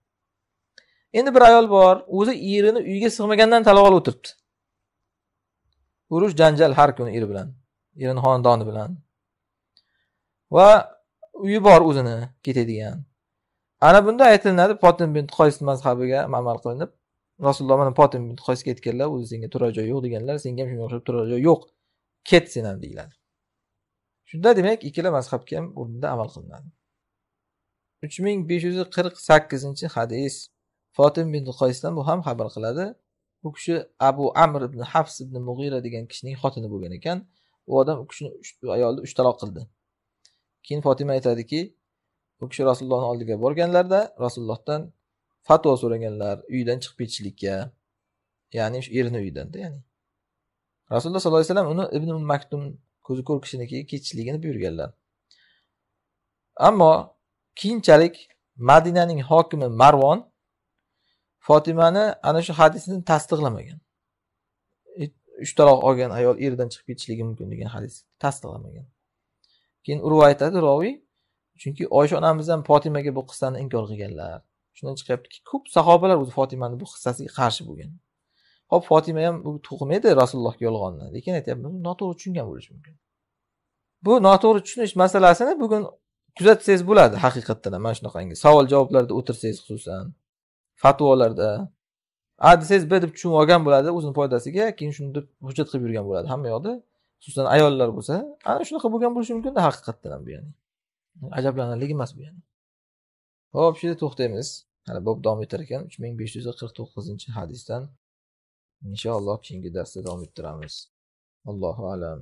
endi bir ayol bor o'zi erini uyiga sig'magandan talab olib o'tiribdi urush janjal har kuni eri bilan erini xonadoni bilan va uyi bor o'zini ketadigan ana bunda aytilinadi potim bin qoys mazhabiga amal qilinib rasululloh mana potim bin qoysga aytganlar o'zi senga turar joy yo'q deganlar senga ham shunga o'xshab turar joy yo'q ket sen ham deyiladi shunda demak ikkala mazhabga ham o'rnida amal qilinadi uch ming besh yuz qirq sakkizinchi hadis fotim bin qoysdan bu ham xabar qiladi u kishi abu amr ibn hafs ibn mug'ira degan kishining xotini bo'lgan ekan u odam u kishini ayolni uch taloq qildi keyin fotima aytadiki u kishi rasulullohni oldiga borganlarida rasulullohdan fatvo so'raganlar uydan chiqib ketishlikka ya'ni shu erini uyidanda ya'ni rasululloh sollallohu alayhi vasallam uni ibn maktum ko'zi ko'r kishiniki ketishligini buyurganlar ammo keyinchalik madinaning hokimi marvon fotimani ana shu hadisni tasdiqlamagan uch taloq olgan ayol eridan chiqib ketishligi mumkin degan hadis tasdiqlamagan keyin urva aytadi roviy chunki oysha onamiz ham fotimaga bu qissani inkor qilganlar shundan chiqyaptiki ko'p sahobalar o'zi fotimani bu qissasiga qarshi bo'lgan hop fotima ham u tug'maydi rasulullohga yolg'onni lekin aytyapmiz noto'g'ri tushungan bo'lishi mumkin bu noto'g'ri tushunish masalasini bugun kuzatsangiz bo'ladi haqiqatdan ham mana shunaqangi savol javoblarda o'tirsangiz xususan fatvolarda a desangiz b deb tushunib olgan bo'ladi o'zini foydasiga keyin shuni deb hujjat qilib yurgan bo'ladi hamma yoqda xususan ayollar bo'lsa ana shunaqa bo'lgan bo'lishi mumkinda haqiqatdan ham bu ya'ni ajablanarli emas bu ya'ni ho'p shu yerda to'xtaymiz hali bob davom etar ekan uch ming besh yuz qirq to'qqizinchi hadisdan inshaalloh keyingi darsda davom ettiramiz allohu alam